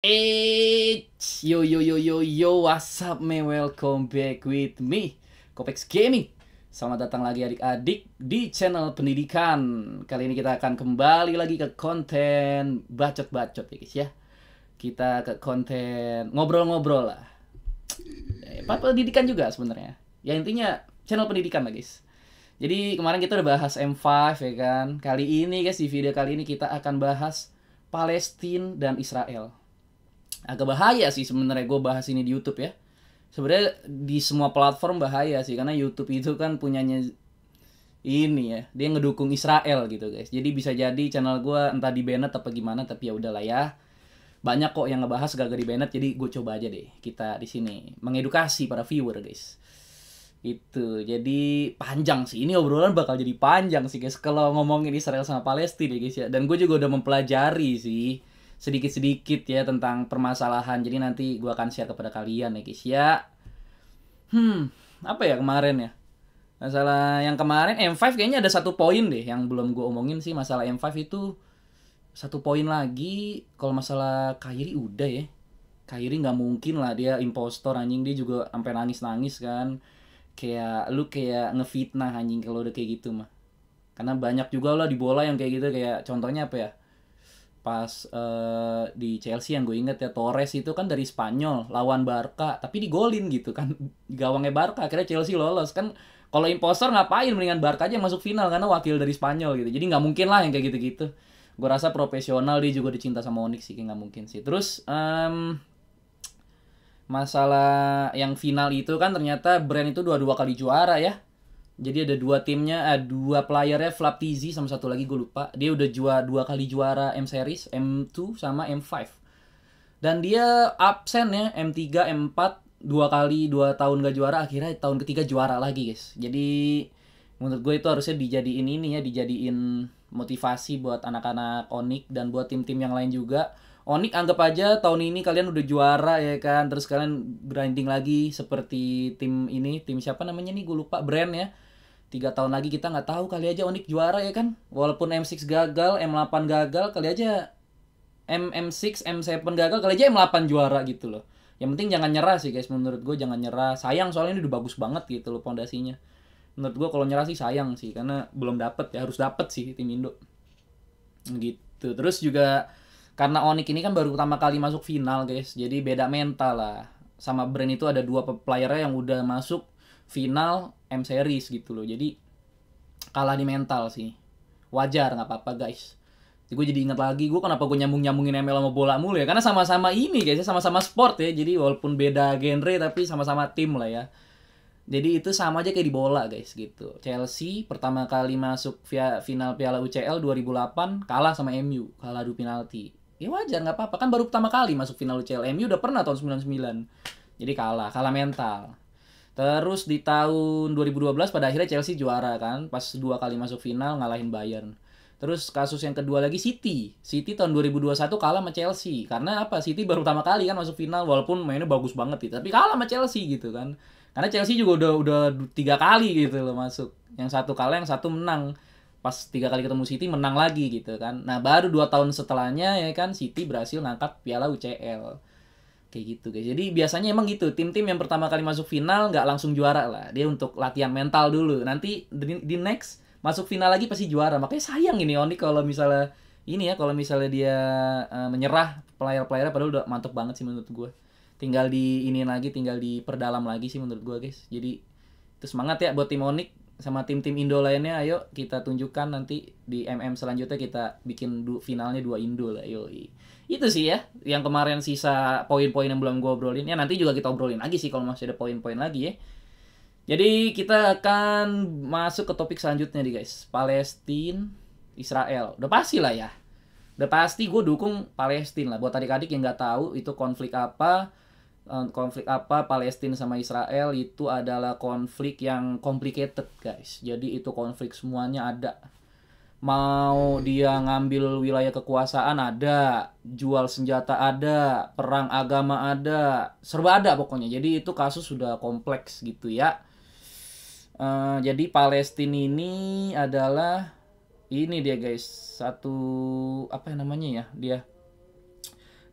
Eh, yo yo yo yo yo, what's up me? Welcome back with me, Kopex Gaming. Selamat datang lagi adik-adik di channel pendidikan. Kali ini kita akan kembali lagi ke konten bacot-bacot ya guys ya. Kita ke konten ngobrol-ngobrol lah. Eh, iya. pendidikan juga sebenarnya. Ya intinya channel pendidikan lah guys. Jadi kemarin kita udah bahas M5 ya kan. Kali ini guys di video kali ini kita akan bahas Palestina dan Israel agak bahaya sih sebenarnya gue bahas ini di YouTube ya sebenarnya di semua platform bahaya sih karena YouTube itu kan punyanya ini ya dia ngedukung Israel gitu guys jadi bisa jadi channel gue entah di banned apa gimana tapi ya udahlah ya banyak kok yang ngebahas gak di banned jadi gue coba aja deh kita di sini mengedukasi para viewer guys itu jadi panjang sih ini obrolan bakal jadi panjang sih guys kalau ngomongin Israel sama Palestina guys ya dan gue juga udah mempelajari sih sedikit-sedikit ya tentang permasalahan. Jadi nanti gua akan share kepada kalian ya guys ya. Hmm, apa ya kemarin ya? Masalah yang kemarin M5 kayaknya ada satu poin deh yang belum gua omongin sih masalah M5 itu satu poin lagi kalau masalah Kairi udah ya Kairi nggak mungkin lah dia impostor anjing dia juga sampai nangis nangis kan kayak lu kayak ngefitnah anjing kalau udah kayak gitu mah karena banyak juga lah di bola yang kayak gitu kayak contohnya apa ya pas uh, di Chelsea yang gue inget ya Torres itu kan dari Spanyol lawan Barca tapi digolin gitu kan gawangnya Barca akhirnya Chelsea lolos kan kalau impostor ngapain mendingan Barca aja yang masuk final karena wakil dari Spanyol gitu jadi nggak mungkin lah yang kayak gitu-gitu gue rasa profesional dia juga dicinta sama Onyx sih nggak mungkin sih terus um, masalah yang final itu kan ternyata brand itu dua-dua kali juara ya jadi ada dua timnya, eh, dua playernya Flap Tizi sama satu lagi gue lupa. Dia udah jual dua kali juara M series, M2 sama M5. Dan dia absen ya M3, M4 dua kali dua tahun gak juara akhirnya tahun ketiga juara lagi guys jadi menurut gue itu harusnya dijadiin ini ya dijadiin motivasi buat anak-anak onik dan buat tim-tim yang lain juga onik anggap aja tahun ini kalian udah juara ya kan terus kalian grinding lagi seperti tim ini tim siapa namanya nih gue lupa brand ya tiga tahun lagi kita nggak tahu kali aja Onyx juara ya kan walaupun M6 gagal M8 gagal kali aja M M6 M7 gagal kali aja M8 juara gitu loh yang penting jangan nyerah sih guys menurut gue jangan nyerah sayang soalnya ini udah bagus banget gitu loh pondasinya menurut gue kalau nyerah sih sayang sih karena belum dapet ya harus dapet sih tim Indo gitu terus juga karena Onyx ini kan baru pertama kali masuk final guys jadi beda mental lah sama brand itu ada dua playernya yang udah masuk final M series gitu loh jadi kalah di mental sih wajar nggak apa-apa guys jadi gue jadi ingat lagi gue kenapa gue nyambung nyambungin ML sama bola mulu ya karena sama-sama ini guys ya, sama-sama sport ya jadi walaupun beda genre tapi sama-sama tim lah ya jadi itu sama aja kayak di bola guys gitu Chelsea pertama kali masuk via final Piala UCL 2008 kalah sama MU kalah adu penalti ya wajar nggak apa-apa kan baru pertama kali masuk final UCL MU udah pernah tahun 99 jadi kalah kalah mental Terus di tahun 2012 pada akhirnya Chelsea juara kan, pas dua kali masuk final ngalahin Bayern. Terus kasus yang kedua lagi City. City tahun 2021 kalah sama Chelsea. Karena apa? City baru pertama kali kan masuk final walaupun mainnya bagus banget gitu. Tapi kalah sama Chelsea gitu kan. Karena Chelsea juga udah udah tiga kali gitu loh masuk. Yang satu kalah, yang satu menang. Pas tiga kali ketemu City menang lagi gitu kan. Nah baru dua tahun setelahnya ya kan City berhasil ngangkat Piala UCL kayak gitu guys jadi biasanya emang gitu tim-tim yang pertama kali masuk final nggak langsung juara lah dia untuk latihan mental dulu nanti di, next masuk final lagi pasti juara makanya sayang ini Oni kalau misalnya ini ya kalau misalnya dia uh, menyerah player-player padahal udah mantep banget sih menurut gue tinggal di ini lagi tinggal diperdalam lagi sih menurut gue guys jadi terus semangat ya buat tim Onik sama tim-tim Indo lainnya ayo kita tunjukkan nanti di MM selanjutnya kita bikin du finalnya dua Indo lah yoi itu sih ya yang kemarin sisa poin-poin yang belum gue obrolin ya nanti juga kita obrolin lagi sih kalau masih ada poin-poin lagi ya jadi kita akan masuk ke topik selanjutnya nih guys Palestine Israel udah pasti lah ya udah pasti gue dukung Palestina lah buat adik-adik yang nggak tahu itu konflik apa eh, konflik apa Palestina sama Israel itu adalah konflik yang complicated guys jadi itu konflik semuanya ada mau dia ngambil wilayah kekuasaan ada, jual senjata ada, perang agama ada, serba ada pokoknya. Jadi itu kasus sudah kompleks gitu ya. Uh, jadi Palestina ini adalah ini dia guys satu apa ya namanya ya dia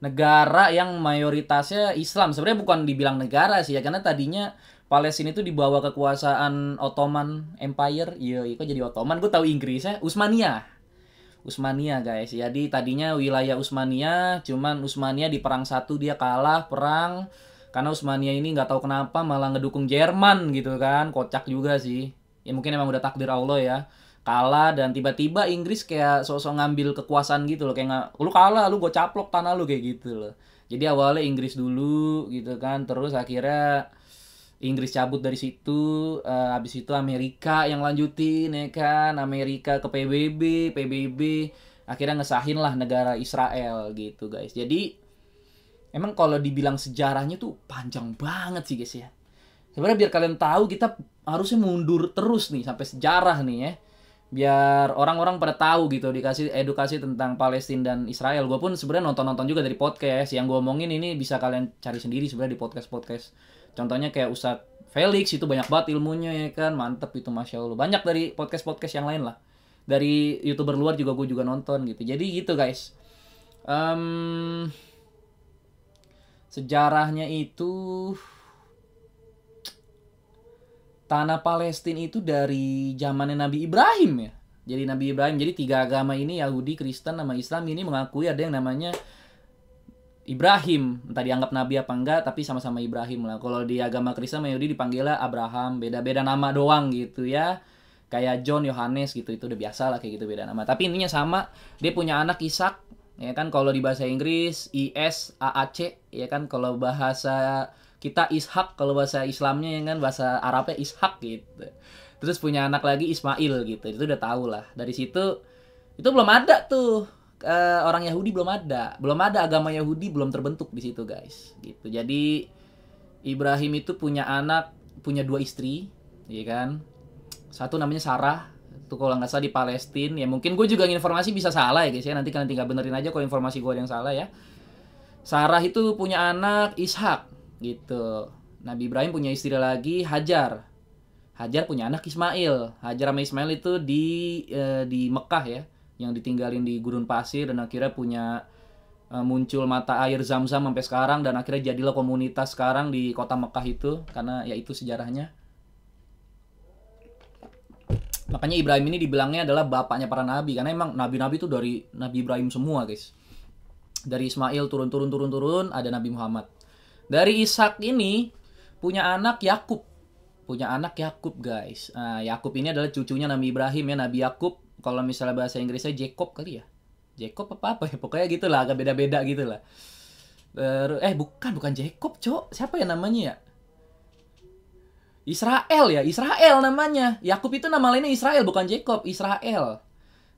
negara yang mayoritasnya Islam. Sebenarnya bukan dibilang negara sih ya karena tadinya Palestina itu dibawa kekuasaan Ottoman Empire. Iya, iya kok jadi Ottoman? Gue tahu Inggrisnya, Usmania. Usmania guys. Jadi tadinya wilayah Usmania, cuman Usmania di perang satu dia kalah perang karena Usmania ini nggak tahu kenapa malah ngedukung Jerman gitu kan. Kocak juga sih. Ya mungkin emang udah takdir Allah ya kalah dan tiba-tiba Inggris kayak sosok ngambil kekuasaan gitu loh kayak lu kalah lu gue caplok tanah lu kayak gitu loh jadi awalnya Inggris dulu gitu kan terus akhirnya Inggris cabut dari situ, uh, habis itu Amerika yang lanjutin ya kan, Amerika ke PBB, PBB akhirnya ngesahin lah negara Israel gitu guys. Jadi emang kalau dibilang sejarahnya tuh panjang banget sih guys ya. Sebenarnya biar kalian tahu kita harusnya mundur terus nih sampai sejarah nih ya. Biar orang-orang pada tahu gitu dikasih edukasi tentang Palestina dan Israel. Gue pun sebenarnya nonton-nonton juga dari podcast yang gue omongin ini bisa kalian cari sendiri sebenarnya di podcast-podcast Contohnya kayak Ustadz Felix itu banyak banget ilmunya ya kan, mantep itu masya Allah. Banyak dari podcast-podcast yang lain lah. Dari youtuber luar juga gue juga nonton gitu. Jadi gitu guys. Um, sejarahnya itu tanah Palestina itu dari zamannya Nabi Ibrahim ya. Jadi Nabi Ibrahim, jadi tiga agama ini Yahudi, Kristen, nama Islam ini mengakui ada yang namanya Ibrahim entah dianggap nabi apa enggak tapi sama-sama Ibrahim lah kalau di agama Kristen Yahudi dipanggilnya Abraham beda-beda nama doang gitu ya kayak John Yohanes gitu itu udah biasa lah kayak gitu beda nama tapi intinya sama dia punya anak Ishak ya kan kalau di bahasa Inggris I S A A C ya kan kalau bahasa kita Ishak kalau bahasa Islamnya ya kan bahasa Arabnya Ishak gitu terus punya anak lagi Ismail gitu itu udah tau lah dari situ itu belum ada tuh uh, orang Yahudi belum ada, belum ada agama Yahudi belum terbentuk di situ guys, gitu. Jadi Ibrahim itu punya anak, punya dua istri, ya kan? Satu namanya Sarah, itu kalau nggak salah di Palestina. Ya mungkin gue juga informasi bisa salah ya guys ya. Nanti kalian tinggal benerin aja kalau informasi gue yang salah ya. Sarah itu punya anak Ishak gitu. Nabi Ibrahim punya istri lagi Hajar. Hajar punya anak Ismail. Hajar sama Ismail itu di eh, di Mekah ya yang ditinggalin di gurun pasir dan akhirnya punya eh, muncul mata air zam-zam sampai sekarang dan akhirnya jadilah komunitas sekarang di kota Mekah itu karena ya itu sejarahnya. Makanya Ibrahim ini dibilangnya adalah bapaknya para nabi karena emang nabi-nabi itu dari Nabi Ibrahim semua, guys. Dari Ismail turun-turun-turun-turun ada Nabi Muhammad. Dari Ishak ini punya anak Yakub. Punya anak Yakub, guys. Nah, Yakub ini adalah cucunya Nabi Ibrahim ya, Nabi Yakub kalau misalnya bahasa Inggrisnya Jacob kali ya Jacob apa apa ya pokoknya gitulah agak beda-beda gitulah Terus eh bukan bukan Jacob cok siapa ya namanya ya Israel ya Israel namanya Yakub itu nama lainnya Israel bukan Jacob Israel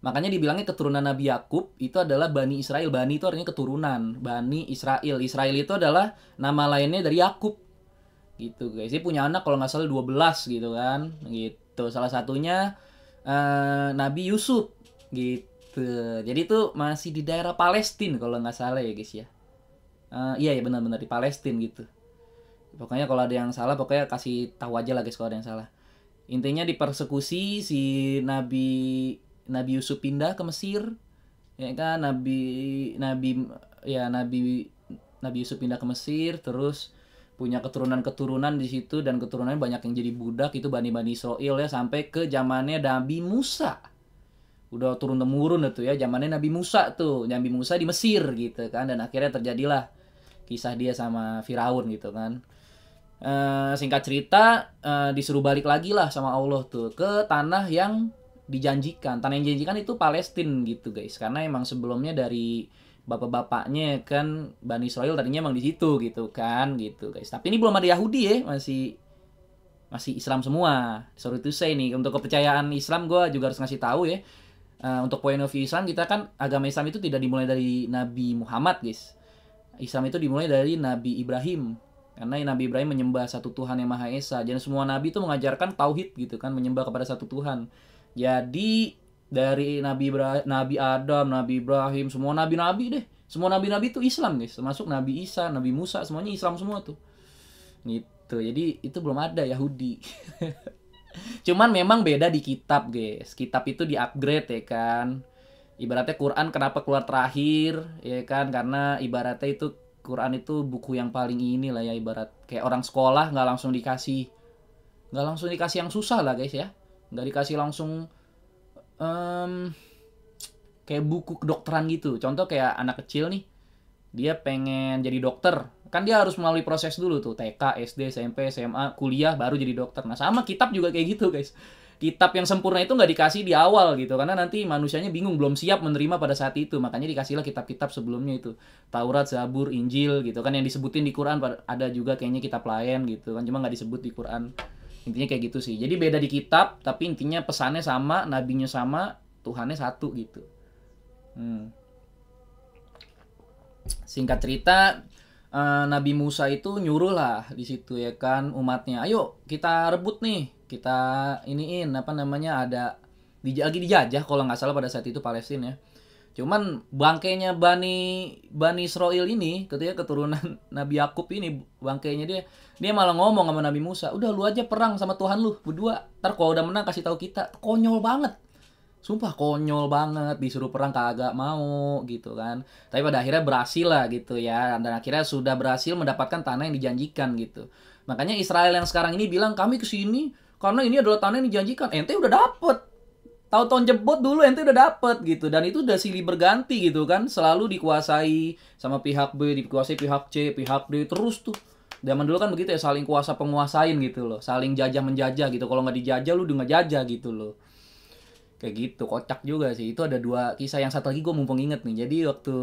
Makanya dibilangnya keturunan Nabi Yakub itu adalah Bani Israel. Bani itu artinya keturunan. Bani Israel. Israel itu adalah nama lainnya dari Yakub. Gitu guys. Dia punya anak kalau nggak salah 12 gitu kan. Gitu. Salah satunya Eh, Nabi Yusuf gitu. Jadi itu masih di daerah Palestina kalau nggak salah ya guys ya. Uh, iya ya benar-benar di Palestina gitu. Pokoknya kalau ada yang salah pokoknya kasih tahu aja lah guys kalau ada yang salah. Intinya dipersekusi si Nabi Nabi Yusuf pindah ke Mesir. Ya kan Nabi Nabi ya Nabi Nabi Yusuf pindah ke Mesir terus punya keturunan-keturunan di situ dan keturunannya banyak yang jadi budak itu bani-bani Israel ya sampai ke zamannya Nabi Musa. Udah turun temurun itu ya zamannya Nabi Musa tuh, Nabi Musa di Mesir gitu kan dan akhirnya terjadilah kisah dia sama Firaun gitu kan. E, singkat cerita e, disuruh balik lagi lah sama Allah tuh ke tanah yang dijanjikan. Tanah yang dijanjikan itu Palestina gitu guys karena emang sebelumnya dari bapak-bapaknya kan Bani Israel tadinya emang di situ gitu kan gitu guys. Tapi ini belum ada Yahudi ya, masih masih Islam semua. Sorry to say nih untuk kepercayaan Islam gue juga harus ngasih tahu ya. Uh, untuk point of view Islam kita kan agama Islam itu tidak dimulai dari Nabi Muhammad guys. Islam itu dimulai dari Nabi Ibrahim karena Nabi Ibrahim menyembah satu Tuhan yang Maha Esa. Jadi semua nabi itu mengajarkan tauhid gitu kan, menyembah kepada satu Tuhan. Jadi dari Nabi Bra Nabi Adam, Nabi Ibrahim, semua nabi-nabi deh. Semua nabi-nabi itu Islam, guys. Termasuk Nabi Isa, Nabi Musa, semuanya Islam semua tuh. Gitu. Jadi itu belum ada Yahudi. Cuman memang beda di kitab, guys. Kitab itu di-upgrade ya kan. Ibaratnya Quran kenapa keluar terakhir, ya kan? Karena ibaratnya itu Quran itu buku yang paling ini lah ya ibarat kayak orang sekolah nggak langsung dikasih nggak langsung dikasih yang susah lah guys ya nggak dikasih langsung um, kayak buku kedokteran gitu. Contoh kayak anak kecil nih, dia pengen jadi dokter. Kan dia harus melalui proses dulu tuh, TK, SD, SMP, SMA, kuliah, baru jadi dokter. Nah sama kitab juga kayak gitu guys. Kitab yang sempurna itu nggak dikasih di awal gitu, karena nanti manusianya bingung, belum siap menerima pada saat itu. Makanya dikasihlah kitab-kitab sebelumnya itu. Taurat, Zabur, Injil gitu kan, yang disebutin di Quran ada juga kayaknya kitab lain gitu kan, cuma nggak disebut di Quran intinya kayak gitu sih jadi beda di kitab tapi intinya pesannya sama nabinya sama Tuhannya satu gitu hmm. singkat cerita eh, Nabi Musa itu nyuruh lah di situ ya kan umatnya ayo kita rebut nih kita iniin apa namanya ada lagi dijajah kalau nggak salah pada saat itu Palestina ya Cuman bangkainya Bani Bani Israel ini, ketika keturunan Nabi Yakub ini, bangkainya dia dia malah ngomong sama Nabi Musa, "Udah lu aja perang sama Tuhan lu berdua. Ntar kalau udah menang kasih tahu kita." Konyol banget. Sumpah konyol banget disuruh perang kagak mau gitu kan. Tapi pada akhirnya berhasil lah gitu ya. Dan akhirnya sudah berhasil mendapatkan tanah yang dijanjikan gitu. Makanya Israel yang sekarang ini bilang kami ke sini karena ini adalah tanah yang dijanjikan. Ente udah dapet tahun-tahun jebot dulu ente udah dapet gitu dan itu udah silih berganti gitu kan selalu dikuasai sama pihak B dikuasai pihak C pihak D terus tuh zaman dulu kan begitu ya saling kuasa penguasain gitu loh saling jajah menjajah gitu kalau nggak dijajah lu udah jajah gitu loh kayak gitu kocak juga sih itu ada dua kisah yang satu lagi gue mumpung inget nih jadi waktu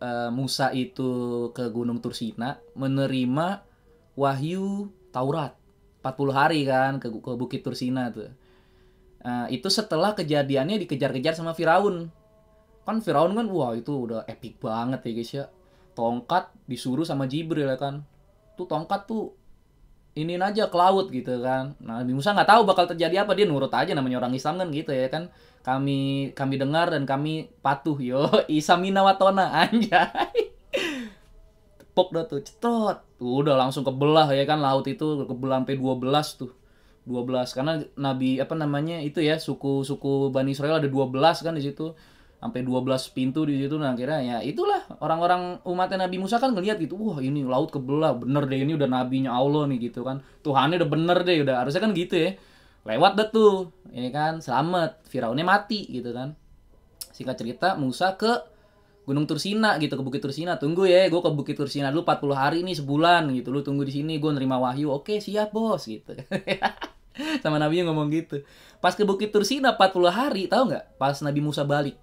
uh, Musa itu ke Gunung Tursina menerima wahyu Taurat 40 hari kan ke, ke Bukit Tursina tuh uh, itu setelah kejadiannya dikejar-kejar sama Firaun kan Firaun kan wah itu udah epic banget ya guys ya tongkat disuruh sama Jibril ya kan tuh tongkat tuh ini aja ke laut gitu kan nah Nabi Musa nggak tahu bakal terjadi apa dia nurut aja namanya orang Islam kan gitu ya, ya kan kami kami dengar dan kami patuh yo isamina watona anjay Pok dah tuh cetot udah langsung kebelah ya kan laut itu kebelah sampai 12 tuh 12 karena nabi apa namanya itu ya suku-suku Bani Israel ada 12 kan di situ sampai 12 pintu di situ nah kira ya itulah orang-orang umatnya Nabi Musa kan ngelihat gitu wah ini laut kebelah bener deh ini udah nabinya Allah nih gitu kan Tuhannya udah bener deh udah harusnya kan gitu ya lewat deh tuh ya kan selamat Firaunnya mati gitu kan singkat cerita Musa ke Gunung Tursina gitu ke Bukit Tursina tunggu ya gue ke Bukit Tursina dulu 40 hari nih sebulan gitu lu tunggu di sini gue nerima wahyu oke siap bos gitu sama Nabi nabinya ngomong gitu pas ke bukit Tursina 40 hari tahu nggak pas Nabi Musa balik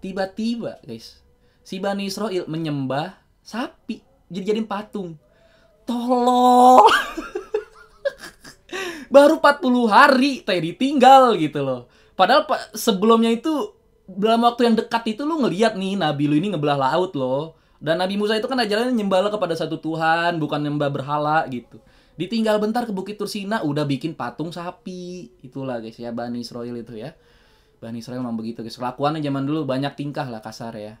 tiba-tiba guys si Bani Israel menyembah sapi jadi jadiin patung tolol baru 40 hari teh ditinggal gitu loh padahal sebelumnya itu dalam waktu yang dekat itu lu ngeliat nih Nabi lu ini ngebelah laut loh dan Nabi Musa itu kan ajarannya nyembahlah kepada satu Tuhan, bukan nyembah berhala gitu. Ditinggal bentar ke Bukit Tursina udah bikin patung sapi. Itulah guys ya Bani Israel itu ya. Bani Israel memang begitu guys. Kelakuannya zaman dulu banyak tingkah lah kasar ya.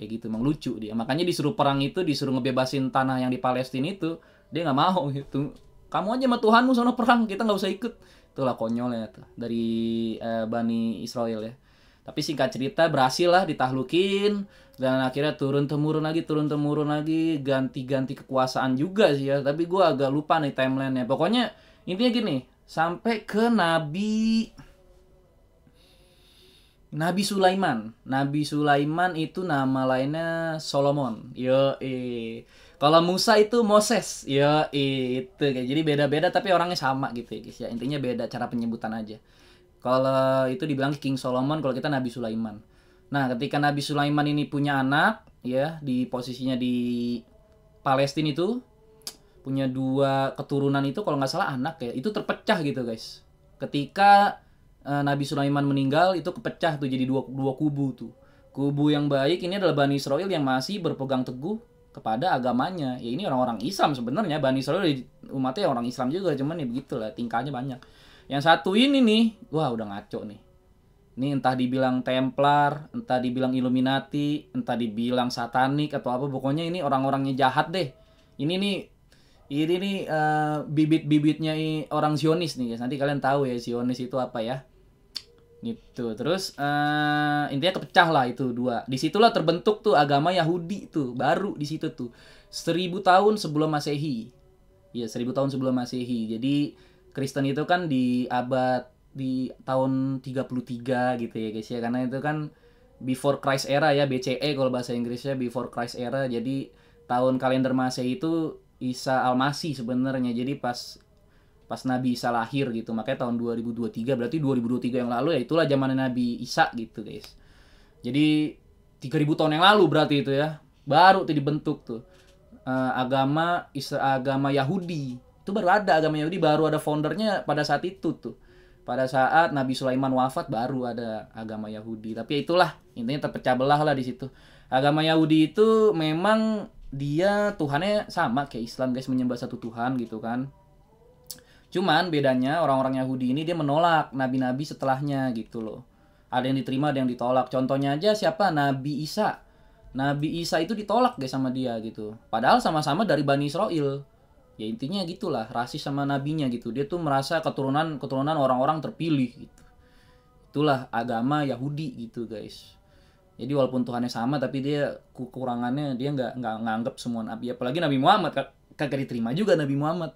Kayak gitu emang lucu dia. Makanya disuruh perang itu disuruh ngebebasin tanah yang di Palestina itu dia nggak mau gitu. Kamu aja sama Tuhanmu sono perang, kita nggak usah ikut. Itulah konyolnya tuh dari uh, Bani Israel ya. Tapi singkat cerita berhasil lah ditahlukin dan akhirnya turun temurun lagi turun temurun lagi ganti-ganti kekuasaan juga sih ya. Tapi gue agak lupa nih timelinenya. Pokoknya intinya gini sampai ke Nabi Nabi Sulaiman. Nabi Sulaiman itu nama lainnya Solomon. Yo, eh. Kalau Musa itu Moses. ya itu kayak jadi beda-beda tapi orangnya sama gitu ya guys ya. Intinya beda cara penyebutan aja. Kalau itu dibilang King Solomon, kalau kita Nabi Sulaiman. Nah, ketika Nabi Sulaiman ini punya anak, ya, di posisinya di Palestina itu punya dua keturunan itu kalau nggak salah anak ya, itu terpecah gitu, guys. Ketika uh, Nabi Sulaiman meninggal itu kepecah tuh jadi dua dua kubu tuh. Kubu yang baik ini adalah Bani Israel yang masih berpegang teguh kepada agamanya. Ya ini orang-orang Islam sebenarnya Bani Israel umatnya orang Islam juga cuman ya begitulah tingkahnya banyak. Yang satu ini nih, wah udah ngaco nih. Ini entah dibilang Templar, entah dibilang Illuminati, entah dibilang satanik atau apa, pokoknya ini orang-orangnya jahat deh. Ini nih ini nih uh, bibit-bibitnya orang Zionis nih guys. Nanti kalian tahu ya Zionis itu apa ya. Gitu. Terus uh, intinya kepecah lah itu dua. Disitulah terbentuk tuh agama Yahudi tuh, baru di situ tuh. Seribu tahun sebelum Masehi. Iya, seribu tahun sebelum Masehi. Jadi Kristen itu kan di abad di tahun 33 gitu ya guys ya karena itu kan before Christ era ya BCE kalau bahasa Inggrisnya before Christ era jadi tahun kalender Masehi itu Isa Almasih sebenarnya jadi pas pas Nabi Isa lahir gitu makanya tahun 2023 berarti 2023 yang lalu ya itulah zaman Nabi Isa gitu guys jadi 3000 tahun yang lalu berarti itu ya baru tuh dibentuk tuh uh, agama Isa agama Yahudi itu baru ada agama Yahudi baru ada foundernya pada saat itu tuh pada saat Nabi Sulaiman wafat baru ada agama Yahudi tapi ya itulah intinya terpecah belah lah di situ agama Yahudi itu memang dia Tuhannya sama kayak Islam guys menyembah satu Tuhan gitu kan cuman bedanya orang-orang Yahudi ini dia menolak nabi-nabi setelahnya gitu loh ada yang diterima ada yang ditolak contohnya aja siapa Nabi Isa Nabi Isa itu ditolak guys sama dia gitu padahal sama-sama dari Bani Israel ya intinya gitulah rasis sama nabinya gitu dia tuh merasa keturunan keturunan orang-orang terpilih gitu itulah agama Yahudi gitu guys jadi walaupun Tuhannya sama tapi dia kekurangannya dia nggak nggak nganggap semua nabi apalagi Nabi Muhammad kagak diterima juga Nabi Muhammad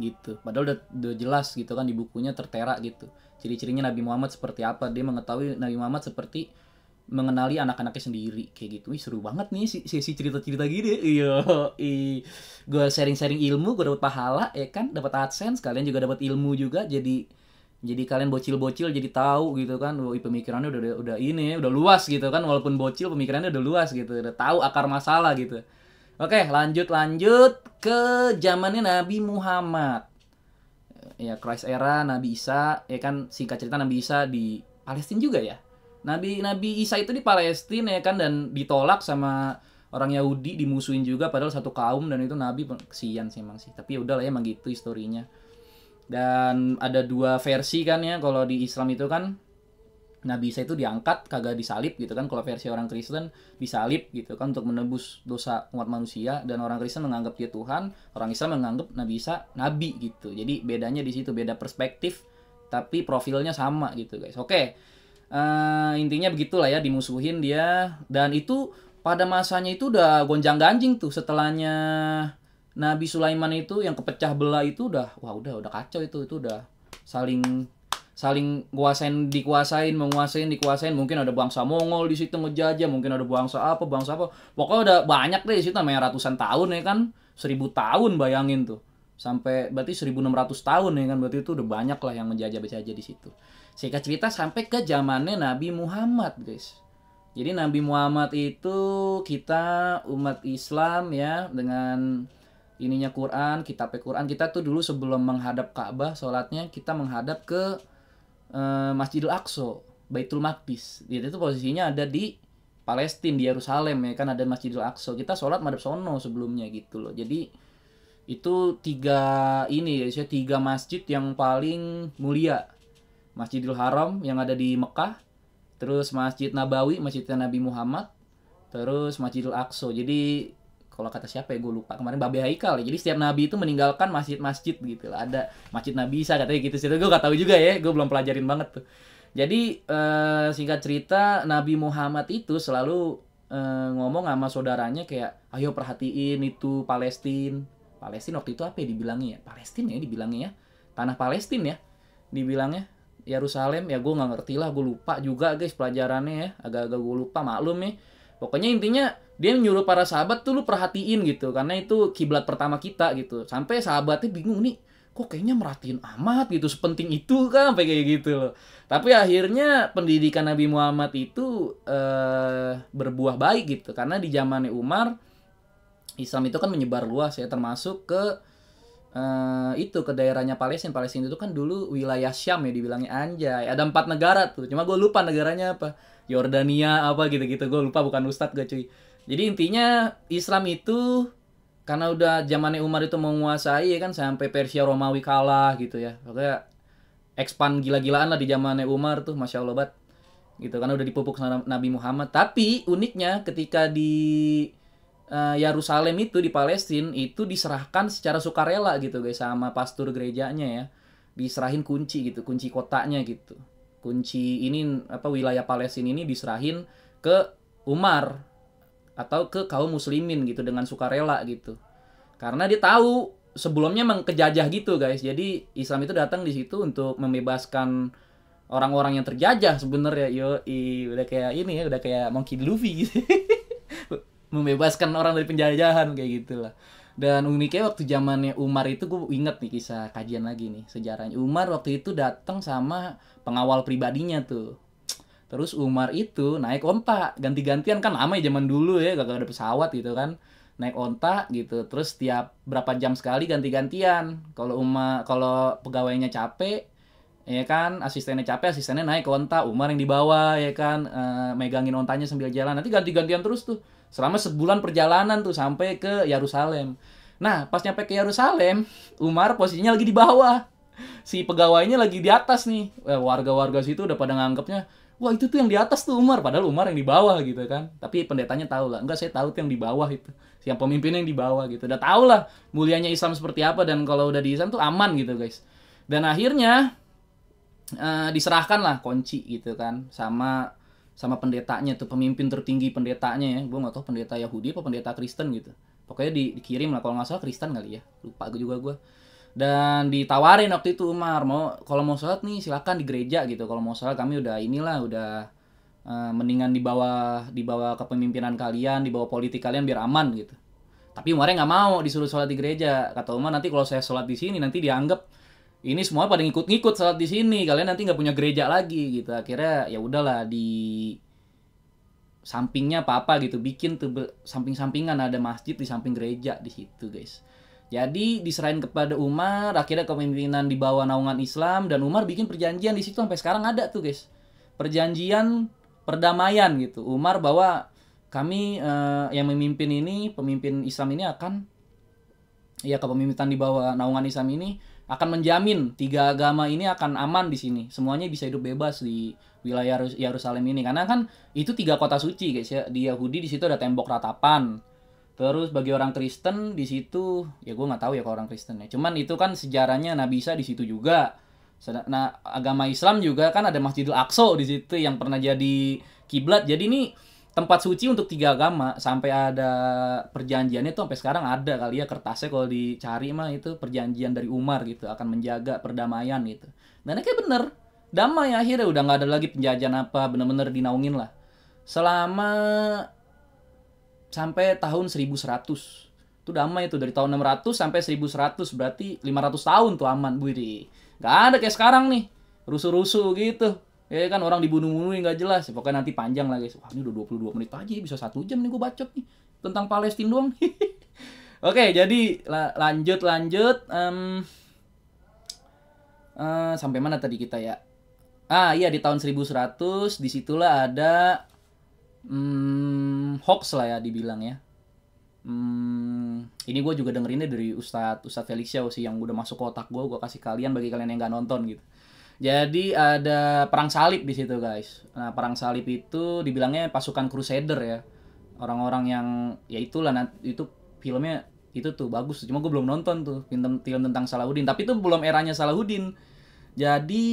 gitu padahal udah, udah jelas gitu kan di bukunya tertera gitu ciri-cirinya Nabi Muhammad seperti apa dia mengetahui Nabi Muhammad seperti mengenali anak-anaknya sendiri kayak gitu Wih, seru banget nih sesi cerita-cerita gini iya gue sharing-sharing ilmu gue dapat pahala ya kan dapat adsense kalian juga dapat ilmu juga jadi jadi kalian bocil-bocil jadi tahu gitu kan Wih, pemikirannya udah, udah udah ini udah luas gitu kan walaupun bocil pemikirannya udah luas gitu udah tahu akar masalah gitu oke lanjut lanjut ke zamannya Nabi Muhammad ya Christ era Nabi Isa ya kan singkat cerita Nabi Isa di Palestina juga ya Nabi Nabi Isa itu di Palestina ya kan dan ditolak sama orang Yahudi dimusuhin juga padahal satu kaum dan itu Nabi kesian sih emang sih tapi ya udahlah ya emang gitu historinya dan ada dua versi kan ya kalau di Islam itu kan Nabi Isa itu diangkat kagak disalib gitu kan kalau versi orang Kristen disalib gitu kan untuk menebus dosa umat manusia dan orang Kristen menganggap dia Tuhan orang Islam menganggap Nabi Isa nabi gitu jadi bedanya di situ beda perspektif tapi profilnya sama gitu guys oke okay uh, intinya begitulah ya dimusuhin dia dan itu pada masanya itu udah gonjang ganjing tuh setelahnya Nabi Sulaiman itu yang kepecah belah itu udah wah udah udah kacau itu itu udah saling saling kuasain dikuasain menguasain dikuasain mungkin ada bangsa Mongol di situ ngejajah mungkin ada bangsa apa bangsa apa pokoknya udah banyak deh di situ namanya ratusan tahun ya kan seribu tahun bayangin tuh sampai berarti 1600 tahun ya kan berarti itu udah banyak lah yang menjajah jajah di situ Singkat cerita sampai ke zamannya Nabi Muhammad, guys. Jadi Nabi Muhammad itu kita umat Islam ya dengan ininya Quran, kitab Quran kita tuh dulu sebelum menghadap Ka'bah sholatnya kita menghadap ke e, Masjidil Aqsa, Baitul Maqdis. Jadi itu posisinya ada di Palestina di Yerusalem ya kan ada Masjidil Aqsa. Kita sholat madhab sono sebelumnya gitu loh. Jadi itu tiga ini ya tiga masjid yang paling mulia Masjidil Haram yang ada di Mekah, terus Masjid Nabawi, Masjid Nabi Muhammad, terus Masjidil Aqsa. Jadi kalau kata siapa ya gue lupa kemarin Babe Haikal Jadi setiap nabi itu meninggalkan masjid-masjid gitu lah. Ada Masjid Nabi Isa katanya gitu. sih. gue gak tahu juga ya, gue belum pelajarin banget tuh. Jadi eh, singkat cerita Nabi Muhammad itu selalu eh, ngomong sama saudaranya kayak ayo perhatiin itu Palestina. Palestina waktu itu apa ya dibilangnya ya? Palestina ya dibilangnya ya. Tanah Palestina ya dibilangnya Yerusalem ya gue nggak ngerti lah gue lupa juga guys pelajarannya ya agak-agak gue lupa maklum ya pokoknya intinya dia nyuruh para sahabat tuh lu perhatiin gitu karena itu kiblat pertama kita gitu sampai sahabatnya bingung nih kok kayaknya merhatiin amat gitu sepenting itu kan sampai kayak gitu loh tapi akhirnya pendidikan Nabi Muhammad itu eh, berbuah baik gitu karena di zamannya Umar Islam itu kan menyebar luas ya termasuk ke uh, itu ke daerahnya Palestina. Palestina itu kan dulu wilayah Syam ya dibilangnya anjay. Ada empat negara tuh. Cuma gue lupa negaranya apa. Yordania apa gitu-gitu. Gue lupa bukan ustad gak cuy. Jadi intinya Islam itu karena udah zamannya Umar itu menguasai ya kan sampai Persia Romawi kalah gitu ya. Pokoknya expand gila-gilaan lah di zamannya Umar tuh, masya Allah bat. Gitu karena udah dipupuk Nabi Muhammad. Tapi uniknya ketika di uh, Yerusalem itu di Palestina itu diserahkan secara sukarela gitu guys sama pastor gerejanya ya. Diserahin kunci gitu, kunci kotanya gitu. Kunci ini apa wilayah Palestina ini diserahin ke Umar atau ke kaum muslimin gitu dengan sukarela gitu. Karena dia tahu sebelumnya kejajah gitu guys. Jadi Islam itu datang di situ untuk membebaskan orang-orang yang terjajah sebenarnya. Yo, i, udah kayak ini ya, udah kayak Monkey Luffy gitu. membebaskan orang dari penjajahan kayak gitulah dan uniknya waktu zamannya Umar itu gue inget nih kisah kajian lagi nih sejarahnya Umar waktu itu datang sama pengawal pribadinya tuh terus Umar itu naik onta ganti-gantian kan lama ya zaman dulu ya gak ada pesawat gitu kan naik onta gitu terus tiap berapa jam sekali ganti-gantian kalau Umar kalau pegawainya capek ya kan asistennya capek asistennya naik ke onta Umar yang dibawa ya kan e, megangin ontanya sambil jalan nanti ganti-gantian terus tuh selama sebulan perjalanan tuh sampai ke Yerusalem nah pas nyampe ke Yerusalem Umar posisinya lagi di bawah si pegawainya lagi di atas nih eh, warga-warga situ udah pada nganggapnya wah itu tuh yang di atas tuh Umar padahal Umar yang di bawah gitu kan tapi pendetanya tahu lah enggak saya tahu tuh yang di bawah itu siapa pemimpin yang di bawah gitu udah tahu lah mulianya Islam seperti apa dan kalau udah di Islam tuh aman gitu guys dan akhirnya uh, diserahkan lah kunci gitu kan sama sama pendetanya tuh pemimpin tertinggi pendetanya ya gue nggak tau pendeta Yahudi apa pendeta Kristen gitu pokoknya di, dikirim lah kalau nggak salah Kristen kali ya lupa gue juga gue dan ditawarin waktu itu Umar mau kalau mau sholat nih silakan di gereja gitu kalau mau sholat kami udah inilah udah uh, mendingan di bawah di bawah kepemimpinan kalian di bawah politik kalian biar aman gitu tapi Umar nggak mau disuruh sholat di gereja kata Umar nanti kalau saya sholat di sini nanti dianggap ini semua pada ngikut-ngikut salat di sini kalian nanti nggak punya gereja lagi gitu akhirnya ya udahlah di sampingnya apa apa gitu bikin samping-sampingan ada masjid di samping gereja di situ guys jadi diserahin kepada Umar akhirnya kepemimpinan di bawah naungan Islam dan Umar bikin perjanjian di situ sampai sekarang ada tuh guys perjanjian perdamaian gitu Umar bahwa kami uh, yang memimpin ini pemimpin Islam ini akan ya kepemimpinan di bawah naungan Islam ini akan menjamin tiga agama ini akan aman di sini. Semuanya bisa hidup bebas di wilayah Yerusalem ini karena kan itu tiga kota suci guys ya. Di Yahudi di situ ada tembok ratapan. Terus bagi orang Kristen di situ ya gue nggak tahu ya kalau orang Kristen ya. Cuman itu kan sejarahnya Nabi Isa di situ juga. Nah agama Islam juga kan ada Masjidil Aqsa di situ yang pernah jadi kiblat. Jadi ini tempat suci untuk tiga agama sampai ada perjanjiannya itu sampai sekarang ada kali ya kertasnya kalau dicari mah itu perjanjian dari Umar gitu akan menjaga perdamaian gitu dan kayak bener damai akhirnya udah nggak ada lagi penjajahan apa bener-bener dinaungin lah selama sampai tahun 1100 itu damai itu dari tahun 600 sampai 1100 berarti 500 tahun tuh aman Budi nggak ada kayak sekarang nih rusuh-rusuh gitu Ya kan orang dibunuh-bunuh nggak jelas. Pokoknya nanti panjang lah guys. Wah ini udah 22 menit aja ya, bisa satu jam nih gue bacot nih. Tentang Palestine doang. Oke jadi lanjut lanjut. Um, uh, sampai mana tadi kita ya? Ah iya di tahun 1100 disitulah ada um, hoax lah ya dibilang ya. Hmm, ini gue juga dengerinnya dari Ustadz Ustadz Felix Yao sih yang udah masuk kotak gue, gue kasih kalian bagi kalian yang nggak nonton gitu. Jadi ada perang salib di situ guys. Nah perang salib itu dibilangnya pasukan crusader ya. Orang-orang yang ya itulah nanti itu filmnya itu tuh bagus. Cuma gue belum nonton tuh film film tentang Salahuddin. Tapi itu belum eranya Salahuddin. Jadi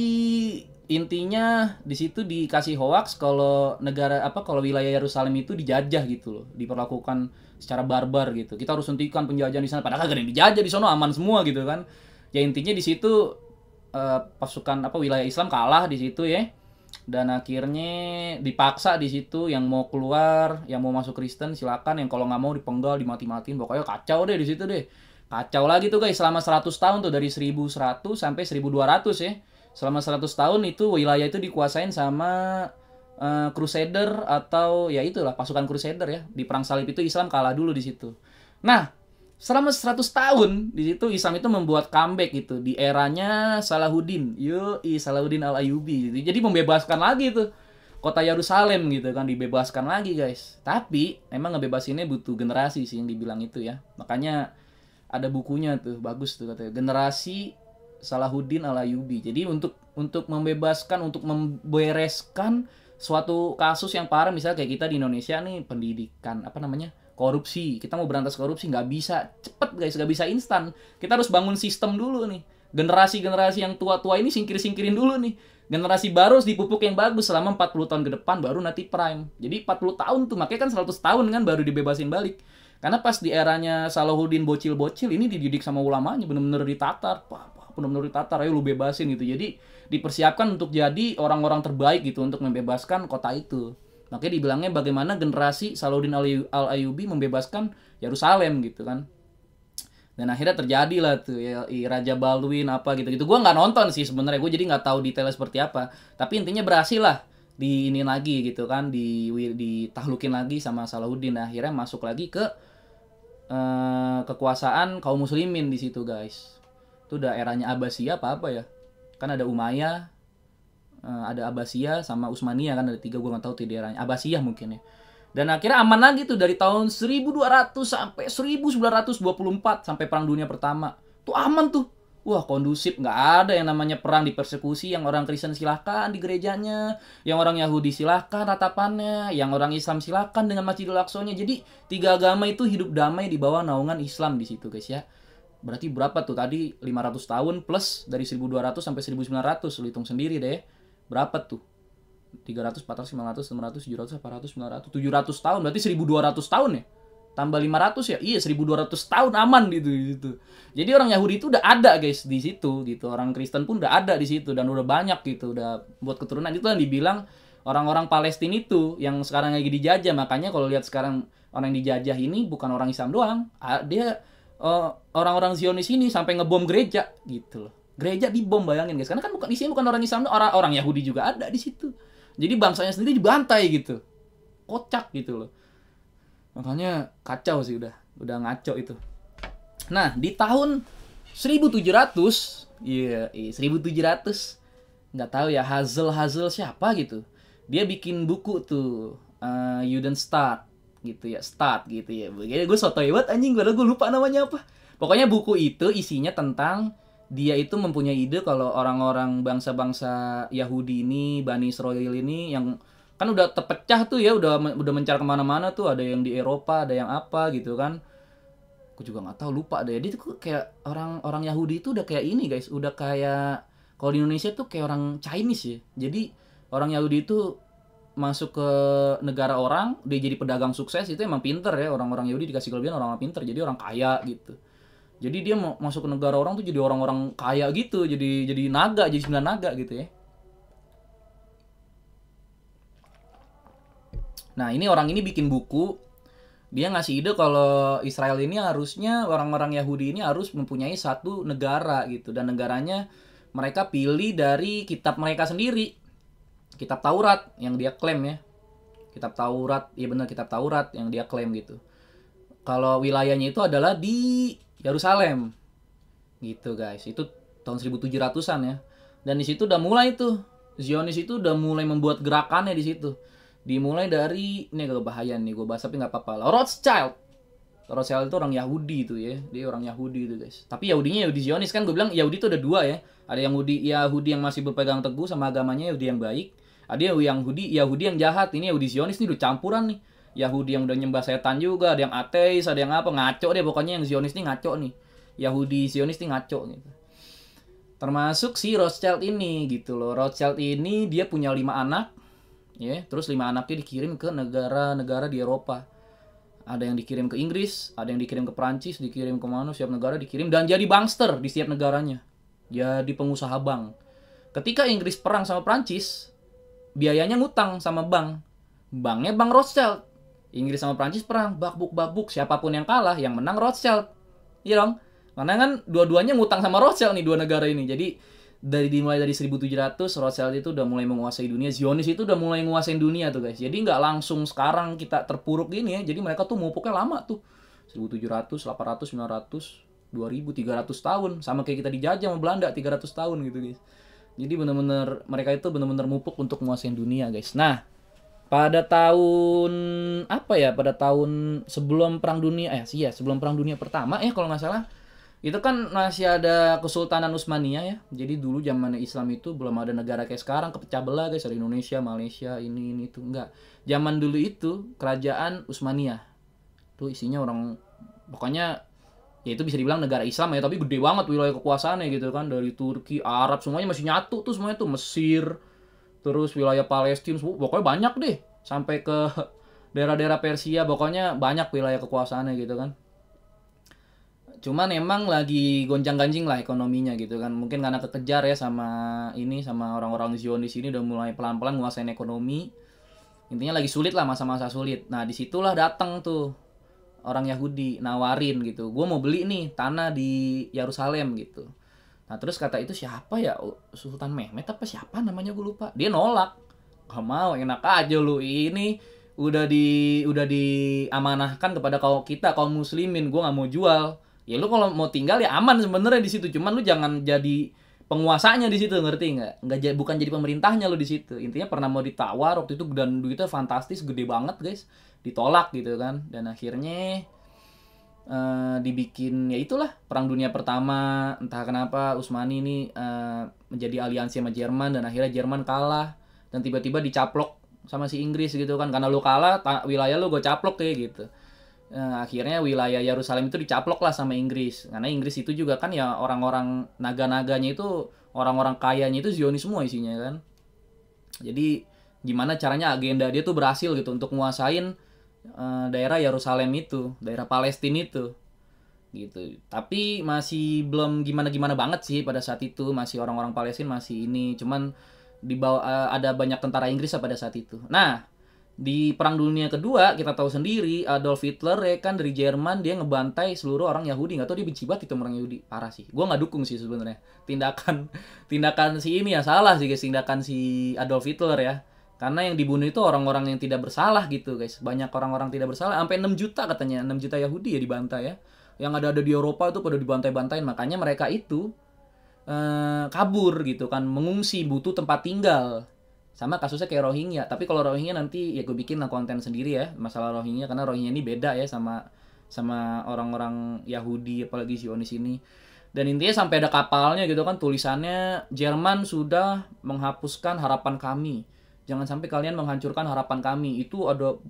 intinya di situ dikasih hoax kalau negara apa kalau wilayah Yerusalem itu dijajah gitu loh, diperlakukan secara barbar gitu. Kita harus hentikan penjajahan di sana. Padahal kagak ada yang dijajah di sana aman semua gitu kan. Ya intinya di situ uh, pasukan apa wilayah Islam kalah di situ ya dan akhirnya dipaksa di situ yang mau keluar yang mau masuk Kristen silakan yang kalau nggak mau dipenggal dimati-matiin pokoknya kacau deh di situ deh kacau lagi tuh guys selama 100 tahun tuh dari 1100 sampai 1200 ya selama 100 tahun itu wilayah itu dikuasain sama uh, crusader atau ya itulah pasukan crusader ya di perang salib itu Islam kalah dulu di situ nah selama 100 tahun di situ Islam itu membuat comeback gitu di eranya Salahuddin yo Salahuddin al Ayubi gitu. jadi membebaskan lagi tuh kota Yerusalem gitu kan dibebaskan lagi guys tapi emang ngebebasinnya butuh generasi sih yang dibilang itu ya makanya ada bukunya tuh bagus tuh katanya generasi Salahuddin al Ayubi jadi untuk untuk membebaskan untuk membereskan suatu kasus yang parah misalnya kayak kita di Indonesia nih pendidikan apa namanya korupsi kita mau berantas korupsi nggak bisa cepet guys nggak bisa instan kita harus bangun sistem dulu nih generasi-generasi yang tua-tua ini singkir-singkirin dulu nih generasi baru harus dipupuk yang bagus selama 40 tahun ke depan baru nanti prime jadi 40 tahun tuh makanya kan 100 tahun kan baru dibebasin balik karena pas di eranya Salahuddin bocil-bocil ini dididik sama ulamanya bener-bener ditatar bener-bener ditatar ayo lu bebasin gitu jadi dipersiapkan untuk jadi orang-orang terbaik gitu untuk membebaskan kota itu Makanya dibilangnya bagaimana generasi Saladin al ayubi membebaskan Yerusalem gitu kan. Dan akhirnya terjadi lah tuh ya, Raja Balduin apa gitu-gitu. Gue nggak nonton sih sebenarnya, gue jadi nggak tahu detailnya seperti apa. Tapi intinya berhasil lah di ini lagi gitu kan di ditahlukin lagi sama Salahuddin nah, akhirnya masuk lagi ke eh, kekuasaan kaum muslimin di situ guys itu daerahnya Abbasiyah apa apa ya kan ada Umayyah Eh, ada Abasia sama Usmania kan ada tiga gue nggak tahu tidak daerahnya Abasia mungkin ya dan akhirnya aman lagi tuh dari tahun 1200 sampai 1924 sampai perang dunia pertama tuh aman tuh Wah kondusif nggak ada yang namanya perang dipersekusi yang orang Kristen silahkan di gerejanya, yang orang Yahudi silahkan ratapannya, yang orang Islam silahkan dengan Masjidil Aqsa-nya. Jadi tiga agama itu hidup damai di bawah naungan Islam di situ guys ya. Berarti berapa tuh tadi 500 tahun plus dari 1200 sampai 1900 lu hitung sendiri deh berapa tuh 300, 400, 500, 600, 700, 800, 900, 700 tahun berarti 1200 tahun ya tambah 500 ya iya 1200 tahun aman gitu gitu jadi orang Yahudi itu udah ada guys di situ gitu orang Kristen pun udah ada di situ dan udah banyak gitu udah buat keturunan itu yang dibilang orang-orang Palestina itu yang sekarang lagi dijajah makanya kalau lihat sekarang orang yang dijajah ini bukan orang Islam doang dia eh, orang-orang orang Zionis ini sampai ngebom gereja gitu loh gereja dibom bayangin guys karena kan bukan isinya bukan orang Islam orang orang Yahudi juga ada di situ jadi bangsanya sendiri dibantai gitu kocak gitu loh makanya kacau sih udah udah ngaco itu nah di tahun 1700 iya yeah, iya, 1700 nggak tahu ya Hazel Hazel siapa gitu dia bikin buku tuh uh, Don't Start gitu ya Start gitu ya gue sotoy banget anjing gue gue lupa namanya apa pokoknya buku itu isinya tentang dia itu mempunyai ide kalau orang-orang bangsa-bangsa Yahudi ini, Bani Israel ini yang kan udah terpecah tuh ya, udah udah mencar kemana-mana tuh, ada yang di Eropa, ada yang apa gitu kan. Aku juga nggak tahu lupa deh. Dia tuh kayak orang orang Yahudi itu udah kayak ini guys, udah kayak kalau di Indonesia tuh kayak orang Chinese ya. Jadi orang Yahudi itu masuk ke negara orang, dia jadi pedagang sukses itu emang pinter ya orang-orang Yahudi dikasih kelebihan orang-orang pinter, jadi orang kaya gitu jadi dia mau masuk ke negara orang tuh jadi orang-orang kaya gitu jadi jadi naga jadi sembilan naga gitu ya nah ini orang ini bikin buku dia ngasih ide kalau Israel ini harusnya orang-orang Yahudi ini harus mempunyai satu negara gitu dan negaranya mereka pilih dari kitab mereka sendiri kitab Taurat yang dia klaim ya kitab Taurat ya benar kitab Taurat yang dia klaim gitu kalau wilayahnya itu adalah di Yerusalem gitu guys itu tahun 1700-an ya dan di situ udah mulai tuh Zionis itu udah mulai membuat gerakannya di situ dimulai dari ini agak bahaya nih gue bahas tapi nggak apa-apa lah Rothschild Rothschild itu orang Yahudi itu ya dia orang Yahudi itu guys tapi Yahudinya Yahudi Zionis kan gue bilang Yahudi itu ada dua ya ada Yahudi Yahudi yang masih berpegang teguh sama agamanya Yahudi yang baik ada yang Yahudi Yahudi yang jahat ini Yahudi Zionis nih udah campuran nih Yahudi yang udah nyembah setan juga, ada yang ateis, ada yang apa, ngaco deh pokoknya yang Zionis nih ngaco nih. Yahudi Zionis nih ngaco gitu. Termasuk si Rothschild ini gitu loh. Rothschild ini dia punya lima anak, ya, terus lima anaknya dikirim ke negara-negara di Eropa. Ada yang dikirim ke Inggris, ada yang dikirim ke Prancis, dikirim ke mana, siap negara dikirim dan jadi bangster di setiap negaranya. Jadi pengusaha bank. Ketika Inggris perang sama Prancis, biayanya ngutang sama bank. Banknya Bank Rothschild Inggris sama Prancis perang babuk-babuk siapapun yang kalah yang menang Rothschild. Iya dong. Karena kan dua-duanya ngutang sama Rothschild nih dua negara ini. Jadi dari dimulai dari 1700 Rothschild itu udah mulai menguasai dunia Zionis itu udah mulai menguasai dunia tuh guys jadi nggak langsung sekarang kita terpuruk gini ya jadi mereka tuh mupuknya lama tuh 1700 800 900 2000 300 tahun sama kayak kita dijajah sama Belanda 300 tahun gitu guys jadi bener-bener mereka itu bener-bener mupuk untuk menguasai dunia guys nah pada tahun apa ya pada tahun sebelum perang dunia eh, ya sih ya sebelum perang dunia pertama ya kalau nggak salah itu kan masih ada Kesultanan Utsmania ya jadi dulu zaman Islam itu belum ada negara kayak sekarang kepecah belah guys ada Indonesia Malaysia ini ini itu enggak zaman dulu itu kerajaan Utsmania tuh isinya orang pokoknya ya itu bisa dibilang negara Islam ya tapi gede banget wilayah kekuasaannya gitu kan dari Turki Arab semuanya masih nyatu tuh semuanya tuh Mesir terus wilayah Palestina pokoknya banyak deh sampai ke daerah-daerah Persia pokoknya banyak wilayah kekuasaannya gitu kan cuman emang lagi gonjang ganjing lah ekonominya gitu kan mungkin karena kekejar ya sama ini sama orang-orang Zionis ini udah mulai pelan-pelan nguasain ekonomi intinya lagi sulit lah masa-masa sulit nah disitulah datang tuh orang Yahudi nawarin gitu gue mau beli nih tanah di Yerusalem gitu Nah terus kata itu siapa ya oh, Sultan Mehmet apa siapa namanya gue lupa. Dia nolak. Gak mau enak aja lu ini udah di udah diamanahkan kepada kau kita kaum muslimin gue nggak mau jual ya lu kalau mau tinggal ya aman sebenarnya di situ cuman lu jangan jadi penguasanya di situ ngerti nggak nggak bukan jadi pemerintahnya lu di situ intinya pernah mau ditawar waktu itu dan duitnya fantastis gede banget guys ditolak gitu kan dan akhirnya uh, dibikin ya itulah perang dunia pertama entah kenapa Utsmani ini uh, menjadi aliansi sama Jerman dan akhirnya Jerman kalah dan tiba-tiba dicaplok sama si Inggris gitu kan karena lu kalah wilayah lu gue caplok kayak gitu uh, akhirnya wilayah Yerusalem itu dicaplok lah sama Inggris karena Inggris itu juga kan ya orang-orang naga-naganya itu orang-orang kayanya itu Zionis semua isinya kan jadi gimana caranya agenda dia tuh berhasil gitu untuk menguasain Eh, daerah Yerusalem itu, daerah Palestina itu gitu. Tapi masih belum gimana-gimana banget sih pada saat itu, masih orang-orang Palestina masih ini, cuman di bawah uh, ada banyak tentara Inggris pada saat itu. Nah, di Perang Dunia Kedua kita tahu sendiri Adolf Hitler ya kan dari Jerman dia ngebantai seluruh orang Yahudi nggak tahu dia benci banget itu orang Yahudi parah sih gue nggak dukung sih sebenarnya tindakan tindakan si ini ya salah sih guys tindakan si Adolf Hitler ya karena yang dibunuh itu orang-orang yang tidak bersalah gitu guys banyak orang-orang tidak bersalah sampai 6 juta katanya 6 juta Yahudi ya dibantai ya yang ada ada di Eropa itu pada dibantai-bantain makanya mereka itu eh, kabur gitu kan mengungsi butuh tempat tinggal sama kasusnya kayak Rohingya tapi kalau Rohingya nanti ya gue bikin lah konten sendiri ya masalah Rohingya karena Rohingya ini beda ya sama sama orang-orang Yahudi apalagi Zionis ini dan intinya sampai ada kapalnya gitu kan tulisannya Jerman sudah menghapuskan harapan kami jangan sampai kalian menghancurkan harapan kami itu ada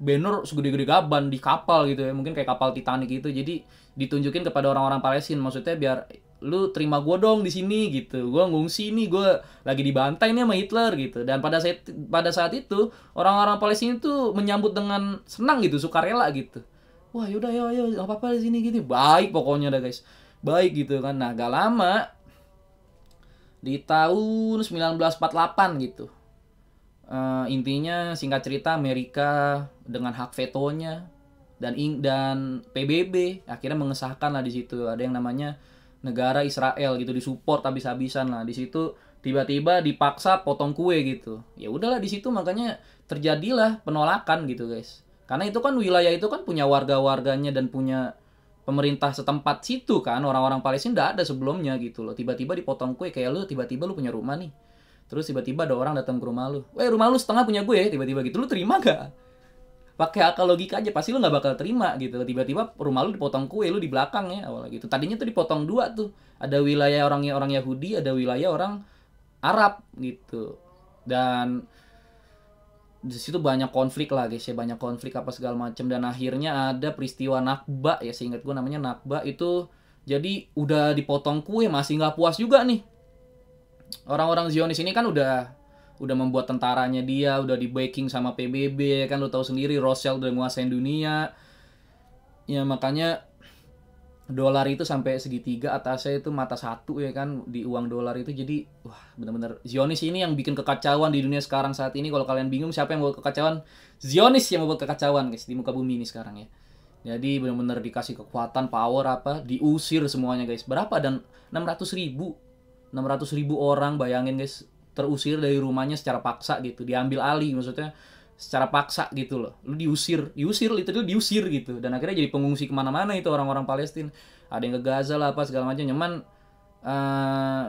banner segede-gede gaban di kapal gitu ya mungkin kayak kapal Titanic gitu jadi ditunjukin kepada orang-orang Palestina maksudnya biar lu terima gue dong di sini gitu gue ngungsi nih gue lagi dibantai nih sama Hitler gitu dan pada saat pada saat itu orang-orang Palestina itu menyambut dengan senang gitu sukarela gitu wah yaudah ayo ayo apa-apa di sini gitu baik pokoknya dah guys baik gitu kan nah gak lama di tahun 1948 gitu. Uh, intinya singkat cerita Amerika dengan hak vetonya dan Ing dan PBB akhirnya mengesahkan lah di situ ada yang namanya negara Israel gitu disupport habis-habisan lah di situ tiba-tiba dipaksa potong kue gitu ya udahlah di situ makanya terjadilah penolakan gitu guys karena itu kan wilayah itu kan punya warga-warganya dan punya pemerintah setempat situ kan orang-orang Palestina tidak ada sebelumnya gitu loh tiba-tiba dipotong kue kayak lu tiba-tiba lu punya rumah nih terus tiba-tiba ada orang datang ke rumah lu weh rumah lu setengah punya gue tiba-tiba gitu lu terima gak pakai akal logika aja pasti lu nggak bakal terima gitu tiba-tiba rumah lu dipotong kue lu di belakang ya awalnya gitu tadinya tuh dipotong dua tuh ada wilayah orang orang Yahudi ada wilayah orang Arab gitu dan di situ banyak konflik lah guys ya banyak konflik apa segala macam dan akhirnya ada peristiwa nakba ya seingat gue namanya nakba itu jadi udah dipotong kue masih nggak puas juga nih orang-orang Zionis ini kan udah udah membuat tentaranya dia udah di backing sama PBB ya kan lo tau sendiri Rosel udah menguasai dunia ya makanya dolar itu sampai segitiga atasnya itu mata satu ya kan di uang dolar itu jadi wah benar-benar Zionis ini yang bikin kekacauan di dunia sekarang saat ini kalau kalian bingung siapa yang membuat kekacauan Zionis yang membuat kekacauan guys di muka bumi ini sekarang ya jadi benar-benar dikasih kekuatan power apa diusir semuanya guys berapa dan 600 ribu 600 ribu orang bayangin guys terusir dari rumahnya secara paksa gitu diambil alih maksudnya secara paksa gitu loh lu diusir diusir itu dia diusir gitu dan akhirnya jadi pengungsi kemana-mana itu orang-orang Palestina ada yang ke Gaza lah apa segala macam cuman uh, eh,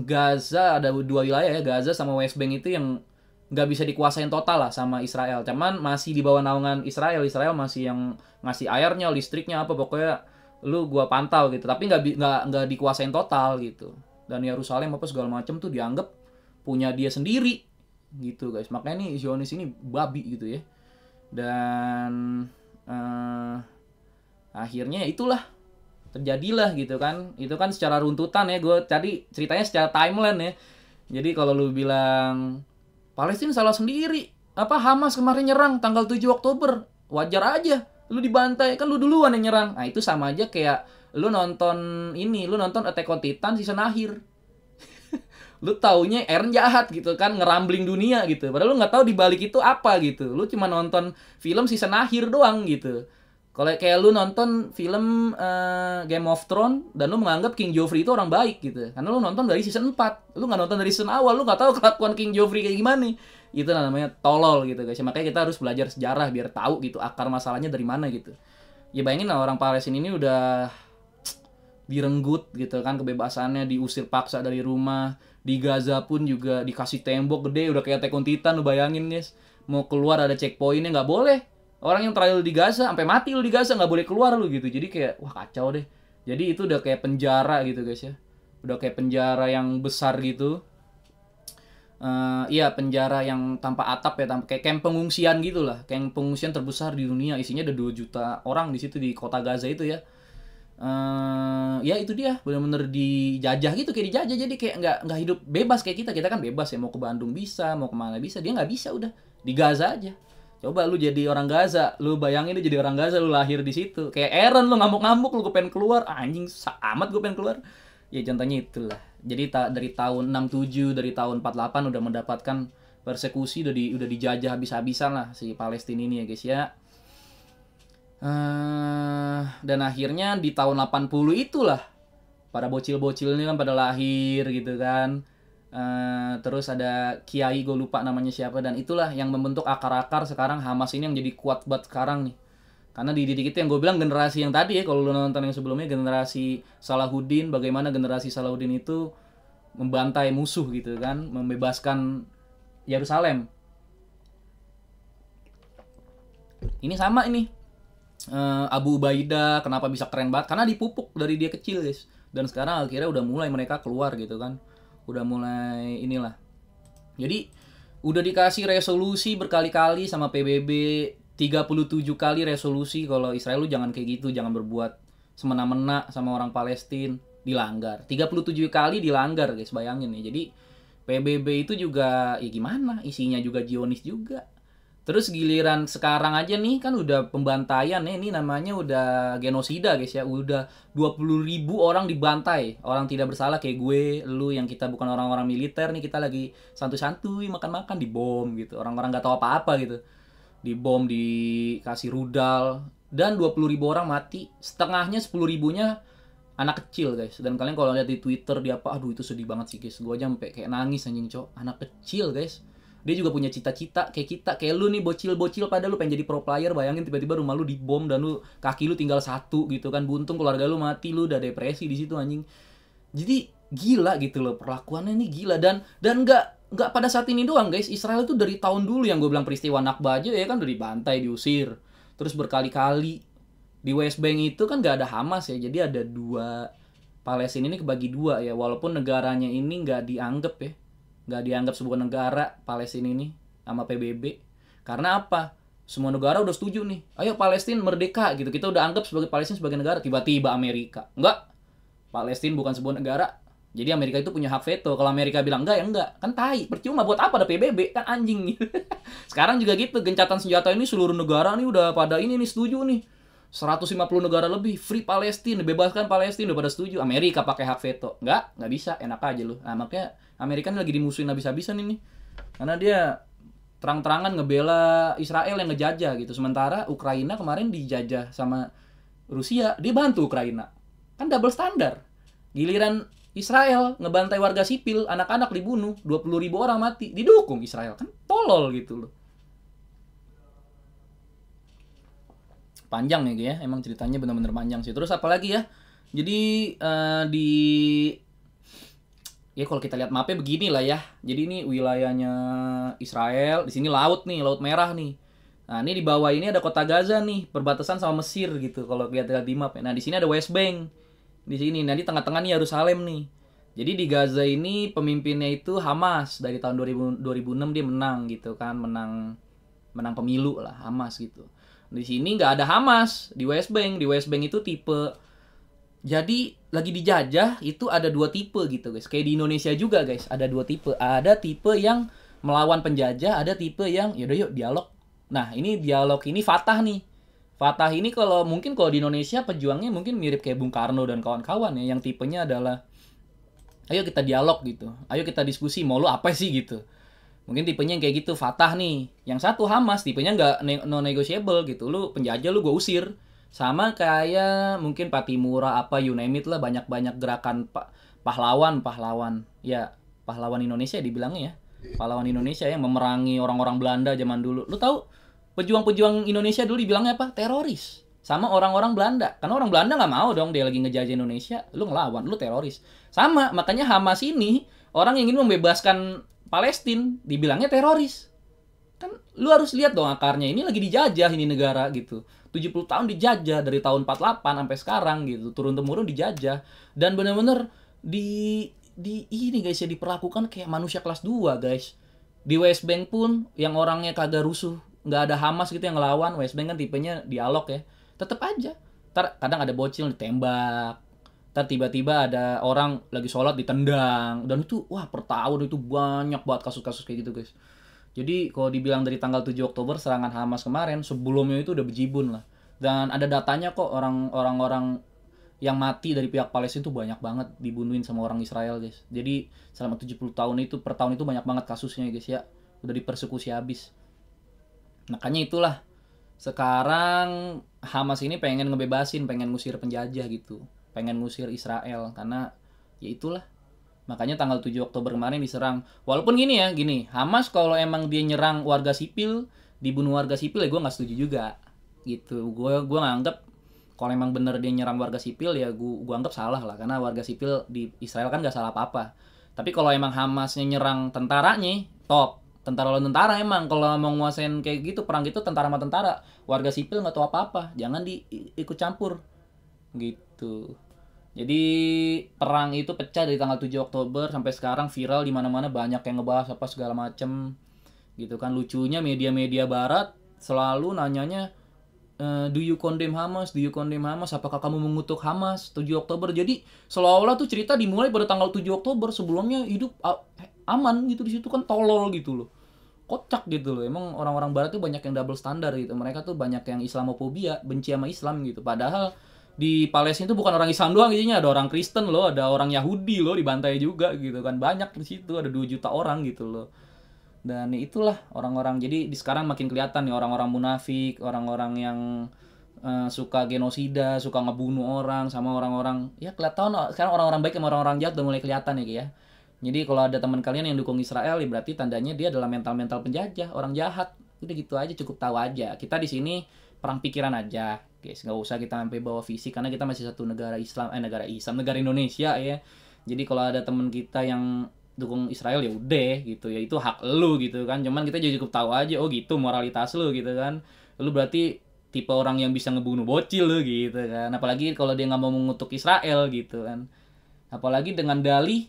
Gaza ada dua wilayah ya Gaza sama West Bank itu yang nggak bisa dikuasain total lah sama Israel cuman masih di bawah naungan Israel Israel masih yang ngasih airnya listriknya apa pokoknya lu gua pantau gitu tapi nggak nggak nggak dikuasain total gitu dan Yerusalem apa segala macam tuh dianggap punya dia sendiri gitu guys makanya nih Zionis ini babi gitu ya dan uh, akhirnya ya itulah terjadilah gitu kan itu kan secara runtutan ya gue tadi ceritanya secara timeline ya jadi kalau lu bilang Palestina salah sendiri apa Hamas kemarin nyerang tanggal 7 Oktober wajar aja lu dibantai kan lu duluan yang nyerang nah itu sama aja kayak lu nonton ini lu nonton Attack on Titan season akhir lu taunya Eren jahat gitu kan ngerambling dunia gitu padahal lu nggak tahu di balik itu apa gitu lu cuma nonton film season akhir doang gitu kalau kayak lu nonton film uh, Game of Thrones dan lu menganggap King Joffrey itu orang baik gitu. Karena lu nonton dari season 4. Lu nggak nonton dari season awal, lu nggak tahu kelakuan King Joffrey kayak gimana. Itu namanya tolol gitu guys. Ya, makanya kita harus belajar sejarah biar tahu gitu akar masalahnya dari mana gitu. Ya bayangin lah orang Palestina ini udah direnggut gitu kan kebebasannya diusir paksa dari rumah di Gaza pun juga dikasih tembok gede udah kayak Tekun Titan lu bayangin guys mau keluar ada checkpointnya nggak boleh orang yang trial di Gaza sampai mati lu di Gaza nggak boleh keluar lu gitu jadi kayak wah kacau deh jadi itu udah kayak penjara gitu guys ya udah kayak penjara yang besar gitu uh, iya penjara yang tanpa atap ya tanpa kayak camp pengungsian gitulah camp pengungsian terbesar di dunia isinya ada 2 juta orang di situ di kota Gaza itu ya uh, ya itu dia benar-benar dijajah gitu kayak dijajah jadi kayak nggak nggak hidup bebas kayak kita kita kan bebas ya mau ke Bandung bisa mau kemana bisa dia nggak bisa udah di Gaza aja coba lu jadi orang Gaza lu bayangin lu jadi orang Gaza lu lahir di situ kayak Aaron lu ngamuk-ngamuk lu pengen keluar ah, anjing amat gue pengen keluar ya contohnya itulah jadi ta dari tahun 67 dari tahun 48 udah mendapatkan persekusi udah di udah dijajah habis-habisan lah si Palestina ini ya guys ya Uh, dan akhirnya di tahun 80 itulah para bocil-bocil ini kan pada lahir gitu kan. Uh, terus ada kiai gue lupa namanya siapa dan itulah yang membentuk akar-akar sekarang Hamas ini yang jadi kuat buat sekarang nih. Karena di didik itu yang gue bilang generasi yang tadi ya kalau lu nonton yang sebelumnya generasi Salahuddin bagaimana generasi Salahuddin itu membantai musuh gitu kan, membebaskan Yerusalem. Ini sama ini uh, Abu Ubaidah kenapa bisa keren banget karena dipupuk dari dia kecil guys dan sekarang akhirnya udah mulai mereka keluar gitu kan udah mulai inilah jadi udah dikasih resolusi berkali-kali sama PBB 37 kali resolusi kalau Israel lu jangan kayak gitu jangan berbuat semena-mena sama orang Palestina dilanggar 37 kali dilanggar guys bayangin ya. jadi PBB itu juga ya gimana isinya juga Zionis juga Terus giliran sekarang aja nih kan udah pembantaian ya ini namanya udah genosida guys ya. Udah 20 ribu orang dibantai. Orang tidak bersalah kayak gue, lu yang kita bukan orang-orang militer nih kita lagi santuy-santuy makan-makan di bom gitu. Orang-orang gak tahu apa-apa gitu. di bom dikasih rudal dan 20 ribu orang mati. Setengahnya 10 ribunya anak kecil guys dan kalian kalau lihat di Twitter di apa aduh itu sedih banget sih guys gue aja sampai kayak nangis anjing cok anak kecil guys dia juga punya cita-cita kayak kita kayak lu nih bocil-bocil pada lu pengen jadi pro player bayangin tiba-tiba rumah lu dibom dan lu kaki lu tinggal satu gitu kan buntung keluarga lu mati lu udah depresi di situ anjing jadi gila gitu loh perlakuannya ini gila dan dan nggak nggak pada saat ini doang guys Israel itu dari tahun dulu yang gue bilang peristiwa Nakba aja ya kan dari bantai diusir terus berkali-kali di West Bank itu kan nggak ada Hamas ya jadi ada dua Palestina ini kebagi dua ya walaupun negaranya ini nggak dianggap ya nggak dianggap sebuah negara Palestina ini sama PBB karena apa semua negara udah setuju nih ayo Palestina merdeka gitu kita udah anggap sebagai Palestina sebagai negara tiba-tiba Amerika enggak Palestina bukan sebuah negara jadi Amerika itu punya hak veto. Kalau Amerika bilang enggak ya enggak. Kan tai, percuma buat apa ada PBB? Kan anjing. Sekarang juga gitu, gencatan senjata ini seluruh negara nih udah pada ini nih setuju nih. 150 negara lebih free Palestina, bebaskan Palestina udah pada setuju. Amerika pakai hak veto. Enggak, enggak bisa. Enak aja loh Nah, makanya Amerika lagi dimusuhin habis-habisan ini karena dia terang-terangan ngebela Israel yang ngejajah gitu sementara Ukraina kemarin dijajah sama Rusia dia bantu Ukraina kan double standar giliran Israel ngebantai warga sipil anak-anak dibunuh 20 ribu orang mati didukung Israel kan tolol gitu loh panjang ya, ya. emang ceritanya benar-benar panjang sih terus apalagi ya jadi uh, di ya kalau kita lihat mapnya begini lah ya. Jadi ini wilayahnya Israel, di sini laut nih, laut merah nih. Nah, ini di bawah ini ada kota Gaza nih, perbatasan sama Mesir gitu kalau lihat lihat di map. Nah, di sini ada West Bank. Di sini, nanti tengah-tengah nih Yerusalem nih. Jadi di Gaza ini pemimpinnya itu Hamas dari tahun 2000, 2006 dia menang gitu kan, menang menang pemilu lah Hamas gitu. Di sini nggak ada Hamas di West Bank. Di West Bank itu tipe jadi lagi dijajah itu ada dua tipe gitu guys. Kayak di Indonesia juga guys, ada dua tipe. Ada tipe yang melawan penjajah, ada tipe yang yaudah yuk dialog. Nah, ini dialog ini Fatah nih. Fatah ini kalau mungkin kalau di Indonesia pejuangnya mungkin mirip kayak Bung Karno dan kawan-kawan ya yang tipenya adalah ayo kita dialog gitu. Ayo kita diskusi mau lu apa sih gitu. Mungkin tipenya yang kayak gitu Fatah nih. Yang satu Hamas tipenya nggak non negotiable gitu. Lu penjajah lu gue usir sama kayak mungkin Patimura apa you name it lah banyak-banyak gerakan pa pahlawan pahlawan ya pahlawan Indonesia dibilangnya ya pahlawan Indonesia yang memerangi orang-orang Belanda zaman dulu lu tahu pejuang-pejuang Indonesia dulu dibilangnya apa teroris sama orang-orang Belanda karena orang Belanda nggak mau dong dia lagi ngejajah Indonesia lu ngelawan lu teroris sama makanya Hamas ini orang yang ingin membebaskan Palestina dibilangnya teroris kan lu harus lihat dong akarnya ini lagi dijajah ini negara gitu 70 tahun dijajah dari tahun 48 sampai sekarang gitu turun temurun dijajah dan bener-bener di di ini guys ya diperlakukan kayak manusia kelas 2 guys di West Bank pun yang orangnya kagak rusuh nggak ada Hamas gitu yang ngelawan West Bank kan tipenya dialog ya tetap aja Ntar kadang ada bocil ditembak Ntar tiba-tiba ada orang lagi sholat ditendang dan itu wah per tahun itu banyak buat kasus-kasus kayak gitu guys jadi kalau dibilang dari tanggal 7 Oktober serangan Hamas kemarin, sebelumnya itu udah bejibun lah. Dan ada datanya kok orang-orang-orang yang mati dari pihak Palestina itu banyak banget dibunuhin sama orang Israel, guys. Jadi selama 70 tahun itu per tahun itu banyak banget kasusnya, guys ya. Udah dipersekusi habis. Makanya itulah sekarang Hamas ini pengen ngebebasin, pengen ngusir penjajah gitu. Pengen ngusir Israel karena ya itulah Makanya tanggal 7 Oktober kemarin diserang. Walaupun gini ya, gini. Hamas kalau emang dia nyerang warga sipil, dibunuh warga sipil ya gue nggak setuju juga. Gitu. Gue gue nganggep kalau emang bener dia nyerang warga sipil ya gue gua anggap salah lah karena warga sipil di Israel kan nggak salah apa-apa. Tapi kalau emang Hamasnya nyerang tentaranya, top tentara lawan tentara emang kalau mau nguasain kayak gitu perang gitu tentara sama tentara warga sipil nggak tahu apa apa jangan di ikut campur gitu jadi perang itu pecah dari tanggal 7 Oktober sampai sekarang viral di mana-mana banyak yang ngebahas apa segala macem gitu kan lucunya media-media barat selalu nanyanya e, do you condemn Hamas do you condemn Hamas apakah kamu mengutuk Hamas 7 Oktober jadi seolah-olah tuh cerita dimulai pada tanggal 7 Oktober sebelumnya hidup aman gitu di situ kan tolol gitu loh kocak gitu loh emang orang-orang barat tuh banyak yang double standar gitu mereka tuh banyak yang Islamophobia benci sama Islam gitu padahal di Palestina itu bukan orang Islam doang isinya ada orang Kristen loh ada orang Yahudi loh dibantai juga gitu kan banyak di situ ada dua juta orang gitu loh dan itulah orang-orang jadi di sekarang makin kelihatan nih orang-orang munafik orang-orang yang uh, suka genosida, suka ngebunuh orang sama orang-orang ya kelihatan sekarang orang-orang baik sama orang-orang jahat udah mulai kelihatan ya ya. Jadi kalau ada teman kalian yang dukung Israel ya berarti tandanya dia adalah mental-mental penjajah, orang jahat. Udah gitu aja cukup tahu aja. Kita di sini perang pikiran aja guys nggak usah kita sampai bawa visi karena kita masih satu negara Islam eh negara Islam negara Indonesia ya jadi kalau ada teman kita yang dukung Israel ya udah gitu ya itu hak lu gitu kan cuman kita jadi cukup tahu aja oh gitu moralitas lu gitu kan lu berarti tipe orang yang bisa ngebunuh bocil lu gitu kan apalagi kalau dia nggak mau mengutuk Israel gitu kan apalagi dengan dalih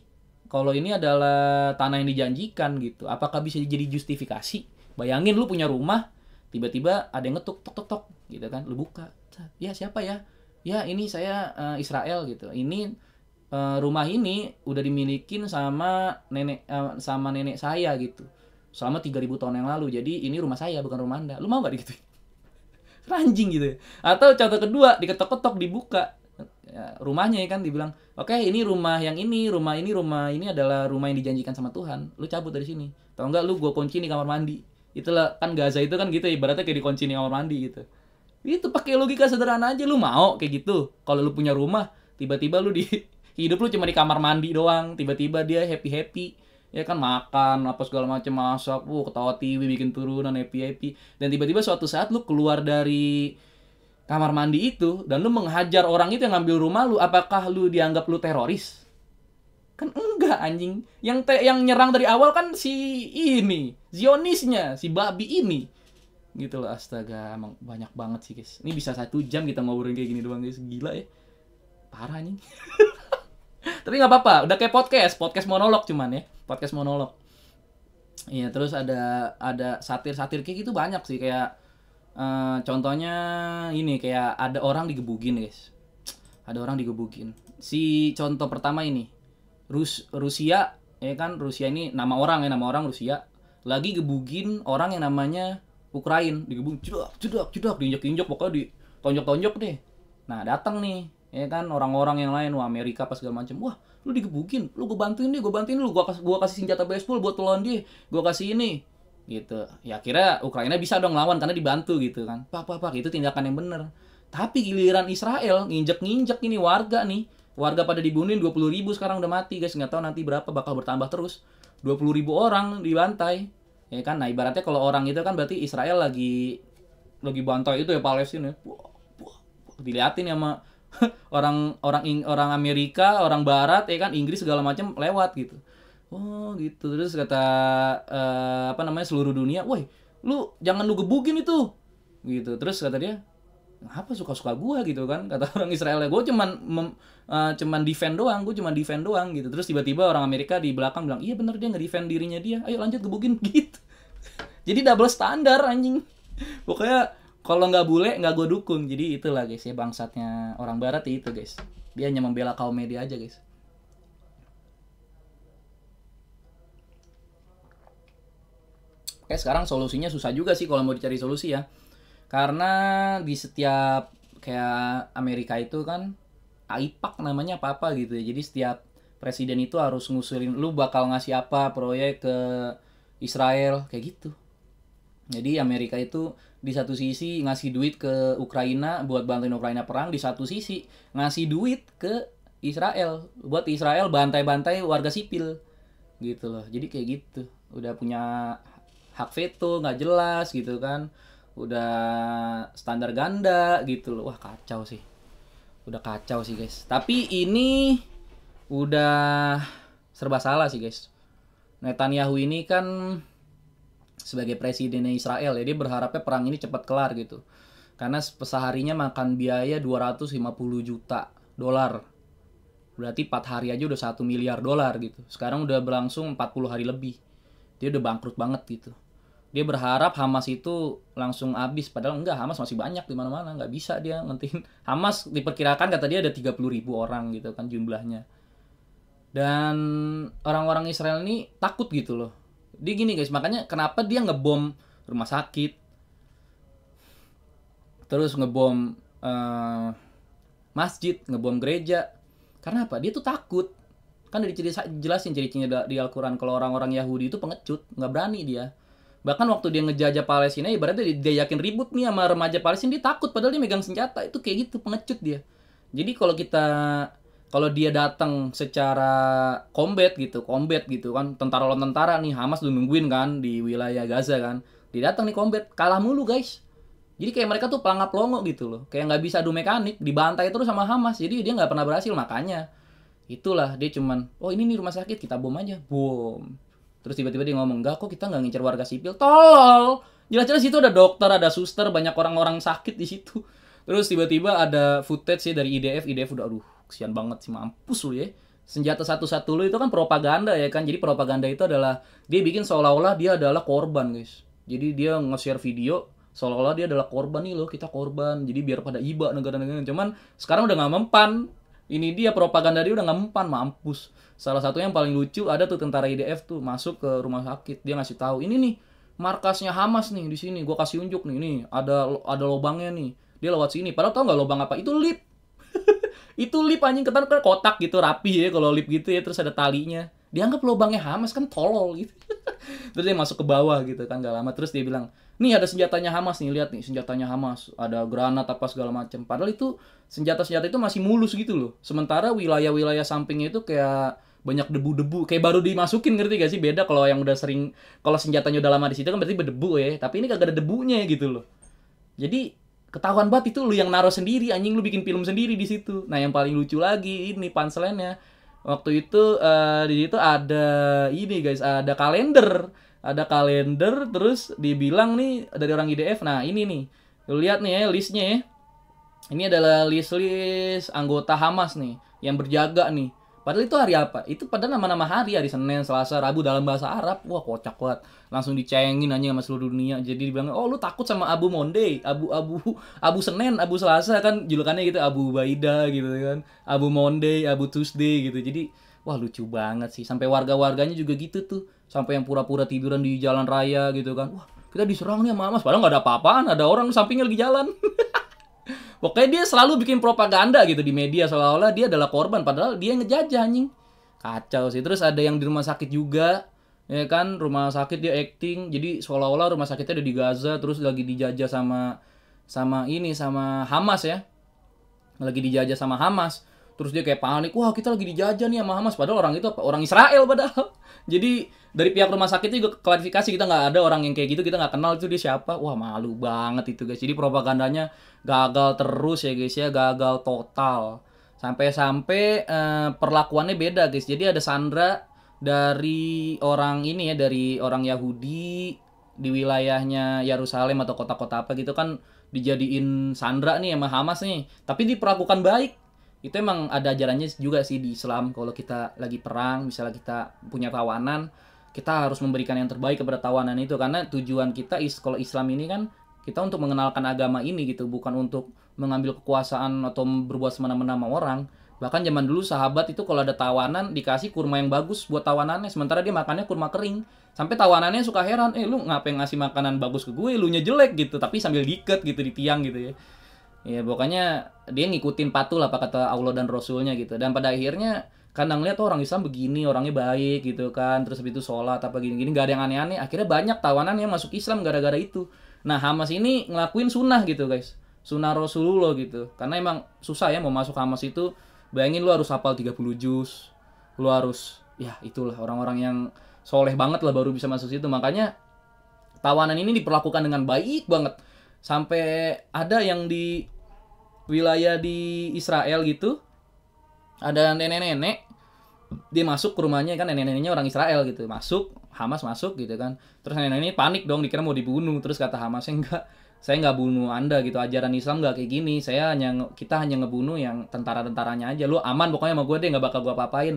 kalau ini adalah tanah yang dijanjikan gitu apakah bisa jadi justifikasi bayangin lu punya rumah tiba-tiba ada yang ngetuk tok tok tok gitu kan lu buka ya siapa ya ya ini saya uh, Israel gitu ini uh, rumah ini udah dimilikin sama nenek uh, sama nenek saya gitu selama 3000 tahun yang lalu jadi ini rumah saya bukan rumah anda lu mau nggak gitu ranjing gitu ya. atau contoh kedua diketok-ketok dibuka ya, rumahnya ya kan dibilang oke okay, ini rumah yang ini rumah ini rumah ini adalah rumah yang dijanjikan sama Tuhan lu cabut dari sini atau enggak lu gua kunci di kamar mandi itulah kan Gaza itu kan gitu ibaratnya kayak dikunci di kamar mandi gitu itu pakai logika sederhana aja lu mau kayak gitu kalau lu punya rumah tiba-tiba lu di hidup lu cuma di kamar mandi doang tiba-tiba dia happy happy ya kan makan apa segala macam masak uh ketawa TV bikin turunan happy happy dan tiba-tiba suatu saat lu keluar dari kamar mandi itu dan lu menghajar orang itu yang ngambil rumah lu apakah lu dianggap lu teroris Kan enggak anjing. Yang te yang nyerang dari awal kan si ini, Zionisnya, si babi ini. Gitu loh, astaga, emang banyak banget sih, guys. Ini bisa satu jam kita ngobrolin kayak gini doang, guys. Gila ya. Parah anjing. Tapi nggak apa-apa, udah kayak podcast, podcast monolog cuman ya, podcast monolog. Iya, terus ada ada satir-satir kayak gitu banyak sih kayak Uh, contohnya ini kayak ada orang digebukin guys ada orang digebukin si contoh pertama ini Rus Rusia ya kan Rusia ini nama orang ya nama orang Rusia lagi gebugin orang yang namanya Ukraina digebung jedak jedak jedak diinjak injak pokoknya ditonjok tonjok deh nah datang nih ya kan orang-orang yang lain wah Amerika pas segala macam wah lu digebugin lu gue bantuin deh gue bantuin lu gue kasih gue kasih senjata baseball buat lawan dia gue kasih ini gitu ya kira Ukraina bisa dong lawan karena dibantu gitu kan pak pak pak itu tindakan yang bener tapi giliran Israel nginjek nginjek ini warga nih warga pada dibunuhin 20 ribu sekarang udah mati guys nggak tahu nanti berapa bakal bertambah terus 20 ribu orang dibantai ya kan nah ibaratnya kalau orang itu kan berarti Israel lagi lagi bantai itu ya Palestina ya. buah, diliatin ya sama orang orang orang Amerika orang Barat ya kan Inggris segala macam lewat gitu oh gitu terus kata uh, apa namanya seluruh dunia woi lu jangan lu gebukin itu gitu terus kata dia apa suka-suka gua gitu kan kata orang Israel gua cuman mem, uh, cuman defend doang gua cuman defend doang gitu terus tiba-tiba orang Amerika di belakang bilang iya bener dia nggak defend dirinya dia ayo lanjut gebukin gitu jadi double standar anjing pokoknya kalau nggak bule nggak gue dukung jadi itulah guys ya bangsatnya orang barat ya itu guys dia hanya membela kaum media aja guys Oke sekarang solusinya susah juga sih kalau mau dicari solusi ya karena di setiap kayak Amerika itu kan aipak namanya apa-apa gitu ya. Jadi setiap presiden itu harus ngusulin lu bakal ngasih apa proyek ke Israel kayak gitu. Jadi Amerika itu di satu sisi ngasih duit ke Ukraina buat bantuin Ukraina perang, di satu sisi ngasih duit ke Israel buat Israel bantai-bantai warga sipil gitu loh. Jadi kayak gitu. Udah punya hak veto nggak jelas gitu kan udah standar ganda gitu loh wah kacau sih udah kacau sih guys tapi ini udah serba salah sih guys Netanyahu ini kan sebagai presidennya Israel ya berharapnya perang ini cepat kelar gitu karena seharinya makan biaya 250 juta dolar berarti 4 hari aja udah satu miliar dolar gitu sekarang udah berlangsung 40 hari lebih dia udah bangkrut banget gitu dia berharap Hamas itu langsung habis padahal enggak Hamas masih banyak di mana-mana nggak bisa dia ngentiin Hamas diperkirakan kata dia ada 30 ribu orang gitu kan jumlahnya dan orang-orang Israel ini takut gitu loh dia gini guys makanya kenapa dia ngebom rumah sakit terus ngebom uh, masjid ngebom gereja karena apa dia tuh takut kan udah jelasin ciri-cirinya di Al-Quran kalau orang-orang Yahudi itu pengecut nggak berani dia bahkan waktu dia ngejajah Palestina ibaratnya dia, dia yakin ribut nih sama remaja Palestina dia takut padahal dia megang senjata itu kayak gitu pengecut dia jadi kalau kita kalau dia datang secara combat gitu combat gitu kan tentara lawan tentara nih Hamas udah nungguin kan di wilayah Gaza kan dia datang nih combat kalah mulu guys jadi kayak mereka tuh pelangap longo gitu loh kayak nggak bisa adu mekanik dibantai terus sama Hamas jadi dia nggak pernah berhasil makanya itulah dia cuman oh ini nih rumah sakit kita bom aja bom Terus tiba-tiba dia ngomong, enggak kok kita nggak ngincer warga sipil. Tolol! Jelas-jelas itu ada dokter, ada suster, banyak orang-orang sakit di situ. Terus tiba-tiba ada footage sih dari IDF, IDF udah aduh kesian banget sih mampus lu ya. Senjata satu-satu lu itu kan propaganda ya kan. Jadi propaganda itu adalah dia bikin seolah-olah dia adalah korban, guys. Jadi dia nge-share video seolah-olah dia adalah korban nih loh, kita korban. Jadi biar pada iba negara-negara. Cuman sekarang udah nggak mempan. Ini dia propaganda dia udah nggak mempan, mampus salah satu yang paling lucu ada tuh tentara IDF tuh masuk ke rumah sakit dia ngasih tahu ini nih markasnya Hamas nih di sini gue kasih unjuk nih ini ada ada lobangnya nih dia lewat sini padahal tau nggak lobang apa itu lip itu lip anjing ketan kan kotak gitu rapi ya kalau lip gitu ya terus ada talinya dianggap lubangnya Hamas kan tolol gitu terus dia masuk ke bawah gitu kan lama terus dia bilang nih ada senjatanya Hamas nih lihat nih senjatanya Hamas ada granat apa segala macam padahal itu senjata-senjata itu masih mulus gitu loh sementara wilayah-wilayah sampingnya itu kayak banyak debu-debu kayak baru dimasukin ngerti gak sih beda kalau yang udah sering kalau senjatanya udah lama di situ kan berarti berdebu ya tapi ini kagak ada debunya gitu loh jadi ketahuan banget itu lu yang naruh sendiri anjing lu bikin film sendiri di situ nah yang paling lucu lagi ini panselnya waktu itu uh, di situ ada ini guys ada kalender ada kalender terus dibilang nih dari orang IDF nah ini nih lu lihat nih ya listnya ya ini adalah list-list anggota Hamas nih yang berjaga nih Padahal itu hari apa? Itu padahal nama-nama hari, hari Senin, Selasa, Rabu dalam bahasa Arab. Wah kocak banget. Langsung dicengin aja sama seluruh dunia. Jadi dibilang, oh lu takut sama Abu Monday, Abu Abu Abu Senin, Abu Selasa kan julukannya gitu Abu Baida gitu kan. Abu Monday, Abu Tuesday gitu. Jadi wah lucu banget sih. Sampai warga-warganya juga gitu tuh. Sampai yang pura-pura tiduran di jalan raya gitu kan. Wah kita diserang nih sama mas Padahal nggak ada apa-apaan. Ada orang sampingnya lagi jalan. Pokoknya dia selalu bikin propaganda gitu di media seolah-olah dia adalah korban padahal dia ngejajah anjing. Kacau sih. Terus ada yang di rumah sakit juga ya kan rumah sakit dia acting jadi seolah-olah rumah sakitnya ada di Gaza terus lagi dijajah sama sama ini sama Hamas ya lagi dijajah sama Hamas terus dia kayak panik wah kita lagi dijajah nih sama Hamas padahal orang itu orang Israel padahal jadi dari pihak rumah sakit itu juga klarifikasi kita nggak ada orang yang kayak gitu kita nggak kenal itu dia siapa wah malu banget itu guys jadi propagandanya gagal terus ya guys ya gagal total sampai-sampai eh, perlakuannya beda guys jadi ada Sandra dari orang ini ya dari orang Yahudi di wilayahnya Yerusalem atau kota-kota apa gitu kan dijadiin Sandra nih sama Hamas nih tapi diperlakukan baik itu emang ada ajarannya juga sih di Islam kalau kita lagi perang misalnya kita punya tawanan kita harus memberikan yang terbaik kepada tawanan itu karena tujuan kita is kalau Islam ini kan kita untuk mengenalkan agama ini gitu bukan untuk mengambil kekuasaan atau berbuat semena-mena sama orang bahkan zaman dulu sahabat itu kalau ada tawanan dikasih kurma yang bagus buat tawanannya sementara dia makannya kurma kering sampai tawanannya suka heran eh lu ngapain ngasih makanan bagus ke gue lu nya jelek gitu tapi sambil diikat gitu di tiang gitu ya ya pokoknya dia ngikutin patuh lah apa kata Allah dan Rasulnya gitu dan pada akhirnya kadang ngeliat tuh oh, orang Islam begini orangnya baik gitu kan terus habis itu sholat apa gini-gini gak ada yang aneh-aneh akhirnya banyak tawanan yang masuk Islam gara-gara itu nah Hamas ini ngelakuin sunnah gitu guys sunnah Rasulullah gitu karena emang susah ya mau masuk Hamas itu bayangin lu harus hafal 30 juz lu harus ya itulah orang-orang yang soleh banget lah baru bisa masuk situ makanya tawanan ini diperlakukan dengan baik banget sampai ada yang di wilayah di Israel gitu ada nenek-nenek dia masuk ke rumahnya kan nenek-neneknya orang Israel gitu masuk Hamas masuk gitu kan terus nenek-nenek panik dong dikira mau dibunuh terus kata saya enggak saya nggak bunuh anda gitu ajaran Islam nggak kayak gini saya hanya kita hanya ngebunuh yang tentara-tentaranya aja lu aman pokoknya sama gue deh nggak bakal gue apa-apain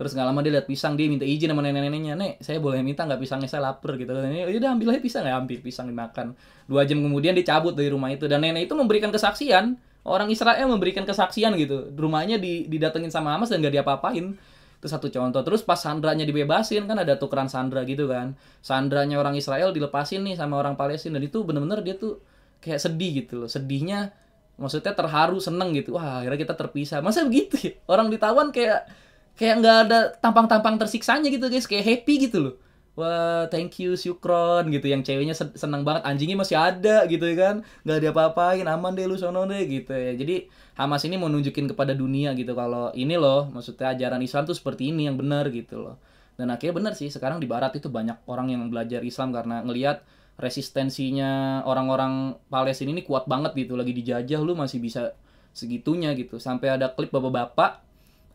terus nggak lama dia lihat pisang dia minta izin sama nenek-neneknya nek saya boleh minta nggak pisangnya saya lapar gitu dan ini, udah ambil aja pisang ya ambil pisang dimakan dua jam kemudian dicabut dari rumah itu dan nenek itu memberikan kesaksian orang Israel memberikan kesaksian gitu rumahnya didatengin sama Hamas dan nggak diapa-apain itu satu contoh terus pas sandranya dibebasin kan ada tukeran sandra gitu kan sandranya orang Israel dilepasin nih sama orang Palestina dan itu bener-bener dia tuh kayak sedih gitu loh sedihnya maksudnya terharu seneng gitu wah akhirnya kita terpisah masa begitu ya? orang ditawan kayak kayak nggak ada tampang-tampang tersiksanya gitu guys kayak happy gitu loh wah thank you Syukron gitu yang ceweknya seneng banget anjingnya masih ada gitu ya kan nggak ada apa-apain aman deh lu sono deh gitu ya jadi Hamas ini mau nunjukin kepada dunia gitu kalau ini loh maksudnya ajaran Islam tuh seperti ini yang benar gitu loh dan akhirnya benar sih sekarang di Barat itu banyak orang yang belajar Islam karena ngelihat resistensinya orang-orang Palestina ini kuat banget gitu lagi dijajah lu masih bisa segitunya gitu sampai ada klip bapak-bapak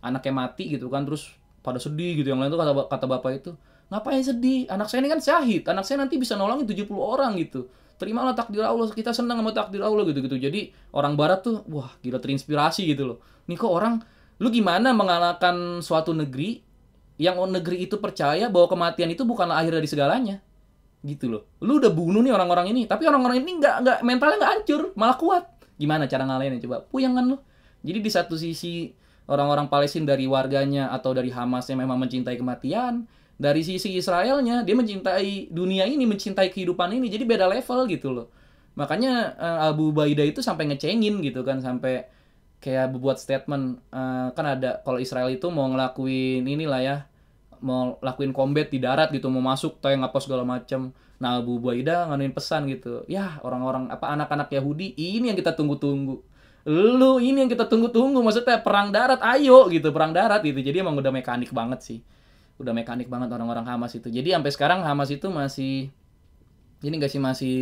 anaknya mati gitu kan terus pada sedih gitu yang lain tuh kata kata bapak itu ngapain sedih anak saya ini kan syahid anak saya nanti bisa nolongin 70 orang gitu terimalah takdir Allah kita senang sama takdir Allah gitu gitu jadi orang barat tuh wah gila terinspirasi gitu loh nih kok orang lu gimana mengalahkan suatu negeri yang negeri itu percaya bahwa kematian itu bukanlah akhir dari segalanya gitu loh lu udah bunuh nih orang-orang ini tapi orang-orang ini nggak nggak mentalnya nggak hancur malah kuat gimana cara ngalahinnya coba puyangan lo jadi di satu sisi orang-orang Palestina dari warganya atau dari Hamas yang memang mencintai kematian dari sisi Israelnya dia mencintai dunia ini mencintai kehidupan ini jadi beda level gitu loh makanya uh, Abu Baida itu sampai ngecengin gitu kan sampai kayak buat statement uh, kan ada kalau Israel itu mau ngelakuin inilah ya mau lakuin combat di darat gitu mau masuk yang apa segala macam, nah Abu Baida nganuin pesan gitu ya orang-orang apa anak-anak Yahudi ini yang kita tunggu-tunggu lu ini yang kita tunggu-tunggu maksudnya perang darat ayo gitu perang darat gitu jadi emang udah mekanik banget sih udah mekanik banget orang-orang Hamas itu jadi sampai sekarang Hamas itu masih ini gak sih masih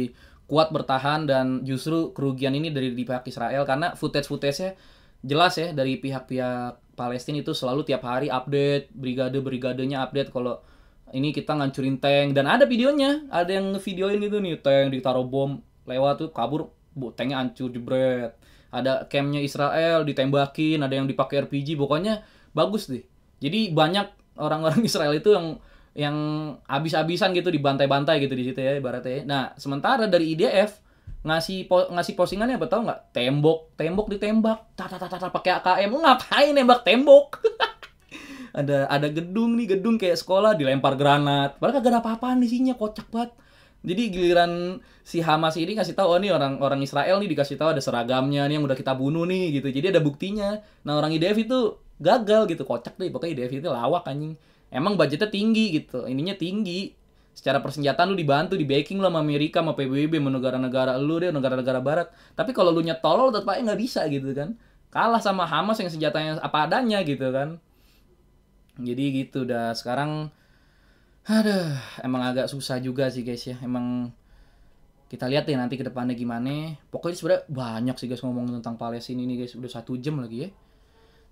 kuat bertahan dan justru kerugian ini dari di pihak Israel karena footage-footage-nya jelas ya dari pihak-pihak Palestina itu selalu tiap hari update brigade-brigadenya update kalau ini kita ngancurin tank dan ada videonya ada yang videoin gitu nih tank ditaruh bom lewat tuh kabur bu tanknya hancur jebret ada campnya Israel ditembakin ada yang dipakai RPG pokoknya bagus deh jadi banyak orang-orang Israel itu yang yang abis-abisan gitu dibantai-bantai gitu di situ ya ibaratnya ya. nah sementara dari IDF ngasih po ngasih postingannya apa tau nggak tembok tembok ditembak tata tata -ta pakai AKM ngapain nembak tembok ada ada gedung nih gedung kayak sekolah dilempar granat padahal kagak ada apa-apaan isinya kocak banget jadi giliran si Hamas ini kasih tahu oh nih orang-orang Israel nih dikasih tahu ada seragamnya nih yang udah kita bunuh nih gitu. Jadi ada buktinya. Nah, orang IDF itu gagal gitu, kocak deh pokoknya IDF itu lawak anjing. Emang budgetnya tinggi gitu, ininya tinggi. Secara persenjataan lu dibantu, di backing lah sama Amerika, sama PBB, sama negara-negara lu deh, negara-negara barat. Tapi kalau lu nyetol, tetap aja nggak bisa gitu kan. Kalah sama Hamas yang senjatanya apa adanya gitu kan. Jadi gitu udah sekarang Aduh, emang agak susah juga sih guys ya. Emang kita lihat ya nanti ke depannya gimana. Pokoknya sebenarnya banyak sih guys ngomong tentang Palestina ini guys. Udah satu jam lagi ya.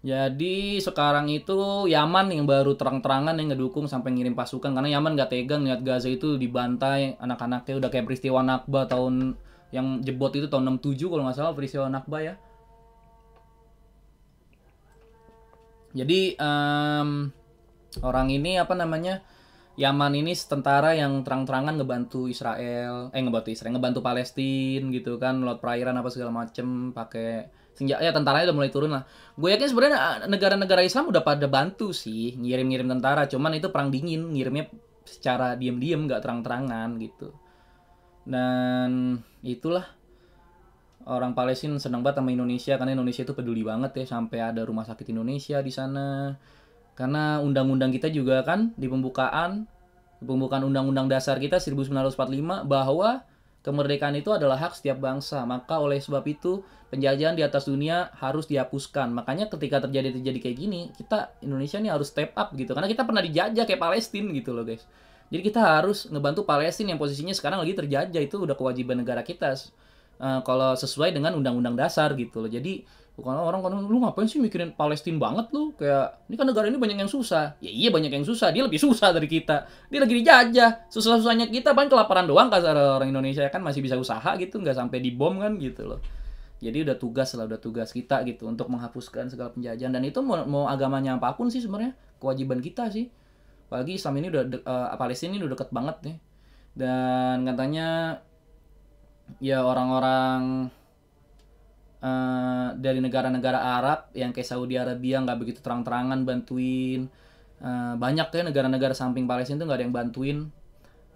Jadi sekarang itu Yaman yang baru terang-terangan yang ngedukung sampai ngirim pasukan karena Yaman gak tega ngeliat Gaza itu dibantai anak-anaknya udah kayak peristiwa Nakba tahun yang jebot itu tahun 67 kalau nggak salah peristiwa Nakba ya. Jadi um, orang ini apa namanya? Yaman ini tentara yang terang-terangan ngebantu Israel, eh ngebantu Israel, ngebantu Palestina gitu kan, lewat perairan apa segala macem, pakai senjata, ya tentaranya udah mulai turun lah. Gue yakin sebenarnya eh, negara-negara Islam udah pada bantu sih, ngirim-ngirim tentara, cuman itu perang dingin, ngirimnya secara diam-diam, nggak terang-terangan gitu. Dan itulah orang Palestina senang banget sama Indonesia karena Indonesia itu peduli banget ya sampai ada rumah sakit Indonesia di sana karena undang-undang kita juga kan di pembukaan di pembukaan undang-undang dasar kita 1945 bahwa kemerdekaan itu adalah hak setiap bangsa. Maka oleh sebab itu penjajahan di atas dunia harus dihapuskan. Makanya ketika terjadi terjadi kayak gini, kita Indonesia ini harus step up gitu. Karena kita pernah dijajah kayak Palestina gitu loh, guys. Jadi kita harus ngebantu Palestina yang posisinya sekarang lagi terjajah itu udah kewajiban negara kita. Uh, kalau sesuai dengan undang-undang dasar gitu loh. Jadi Bukan orang kan lu ngapain sih mikirin Palestina banget lu? Kayak ini kan negara ini banyak yang susah. Ya iya banyak yang susah, dia lebih susah dari kita. Dia lagi dijajah. Susah-susahnya kita paling kelaparan doang kasar orang Indonesia kan masih bisa usaha gitu, nggak sampai dibom kan gitu loh. Jadi udah tugas lah, udah tugas kita gitu untuk menghapuskan segala penjajahan dan itu mau, mau agamanya apapun sih sebenarnya kewajiban kita sih. Apalagi Islam ini udah de- uh, Palestina ini udah deket banget nih. Dan katanya ya orang-orang uh, dari negara-negara Arab yang kayak Saudi Arabia nggak begitu terang-terangan bantuin uh, banyak ya negara-negara samping Palestina tuh nggak ada yang bantuin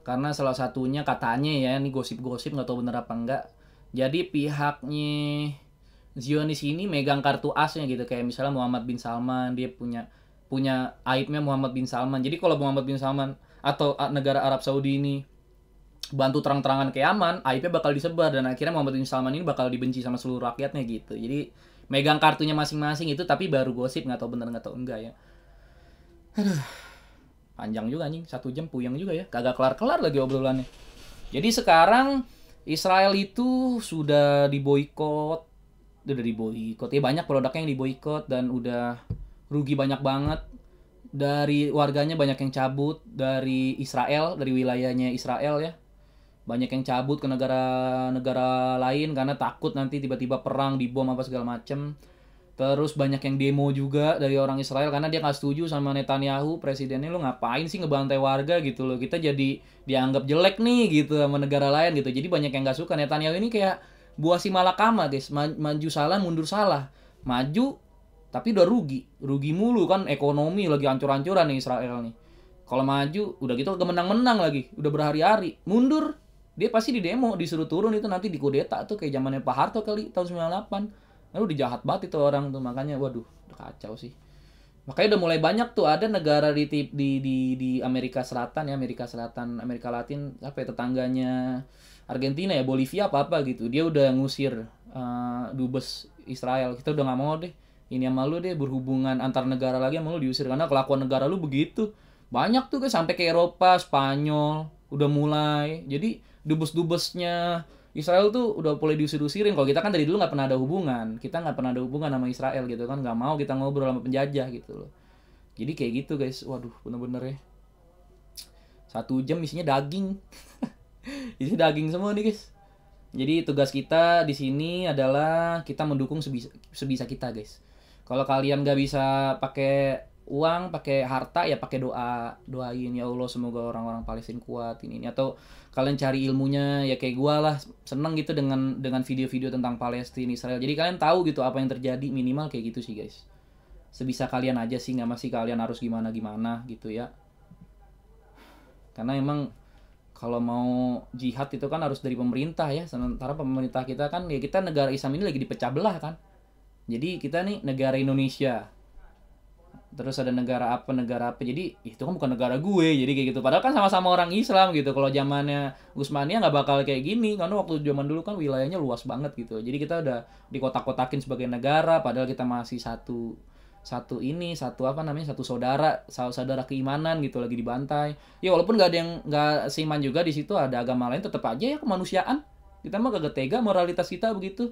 karena salah satunya katanya ya ini gosip-gosip nggak tahu bener apa enggak jadi pihaknya Zionis ini megang kartu asnya gitu kayak misalnya Muhammad bin Salman dia punya punya aibnya Muhammad bin Salman jadi kalau Muhammad bin Salman atau negara Arab Saudi ini bantu terang-terangan ke Yaman, aibnya bakal disebar dan akhirnya Muhammad bin Salman ini bakal dibenci sama seluruh rakyatnya gitu. Jadi megang kartunya masing-masing itu tapi baru gosip nggak tahu bener nggak tahu enggak ya. Aduh, panjang juga nih, satu jam puyeng juga ya, kagak kelar-kelar lagi obrolannya. Jadi sekarang Israel itu sudah diboikot, udah diboikot ya banyak produknya yang diboikot dan udah rugi banyak banget dari warganya banyak yang cabut dari Israel dari wilayahnya Israel ya banyak yang cabut ke negara-negara lain karena takut nanti tiba-tiba perang dibom apa segala macem terus banyak yang demo juga dari orang Israel karena dia nggak setuju sama Netanyahu presidennya lo ngapain sih ngebantai warga gitu loh kita jadi dianggap jelek nih gitu sama negara lain gitu jadi banyak yang nggak suka Netanyahu ini kayak buah si malakama guys maju salah mundur salah maju tapi udah rugi rugi mulu kan ekonomi lagi hancur ancuran nih Israel nih kalau maju udah gitu kemenang-menang lagi udah berhari-hari mundur dia pasti di demo disuruh turun itu nanti di kudeta tuh kayak zamannya Pak Harto kali tahun 98 lalu nah, dijahat banget itu orang tuh makanya waduh udah kacau sih makanya udah mulai banyak tuh ada negara di di di, di Amerika Selatan ya Amerika Selatan Amerika Latin apa ya tetangganya Argentina ya Bolivia apa apa gitu dia udah ngusir uh, dubes Israel kita udah nggak mau deh ini sama lu deh berhubungan antar negara lagi sama lu diusir karena kelakuan negara lu begitu banyak tuh guys sampai ke Eropa Spanyol udah mulai jadi dubes-dubesnya Israel tuh udah boleh diusir-usirin. Kalau kita kan dari dulu nggak pernah ada hubungan, kita nggak pernah ada hubungan sama Israel gitu kan, nggak mau kita ngobrol sama penjajah gitu loh. Jadi kayak gitu guys, waduh bener-bener ya. Satu jam isinya daging, isinya daging semua nih guys. Jadi tugas kita di sini adalah kita mendukung sebisa, sebisa kita guys. Kalau kalian nggak bisa pakai uang pakai harta ya pakai doa doain ya Allah semoga orang-orang Palestina kuat ini ini atau kalian cari ilmunya ya kayak gue lah seneng gitu dengan dengan video-video tentang Palestina Israel jadi kalian tahu gitu apa yang terjadi minimal kayak gitu sih guys sebisa kalian aja sih nggak masih kalian harus gimana gimana gitu ya karena emang kalau mau jihad itu kan harus dari pemerintah ya sementara pemerintah kita kan ya kita negara Islam ini lagi dipecah belah kan jadi kita nih negara Indonesia terus ada negara apa negara apa jadi itu kan bukan negara gue jadi kayak gitu padahal kan sama-sama orang Islam gitu kalau zamannya Utsmania nggak bakal kayak gini karena waktu zaman dulu kan wilayahnya luas banget gitu jadi kita udah di kotak kotakin sebagai negara padahal kita masih satu satu ini satu apa namanya satu saudara saudara keimanan gitu lagi dibantai ya walaupun nggak ada yang nggak seiman juga di situ ada agama lain tetap aja ya kemanusiaan kita mah gak tega moralitas kita begitu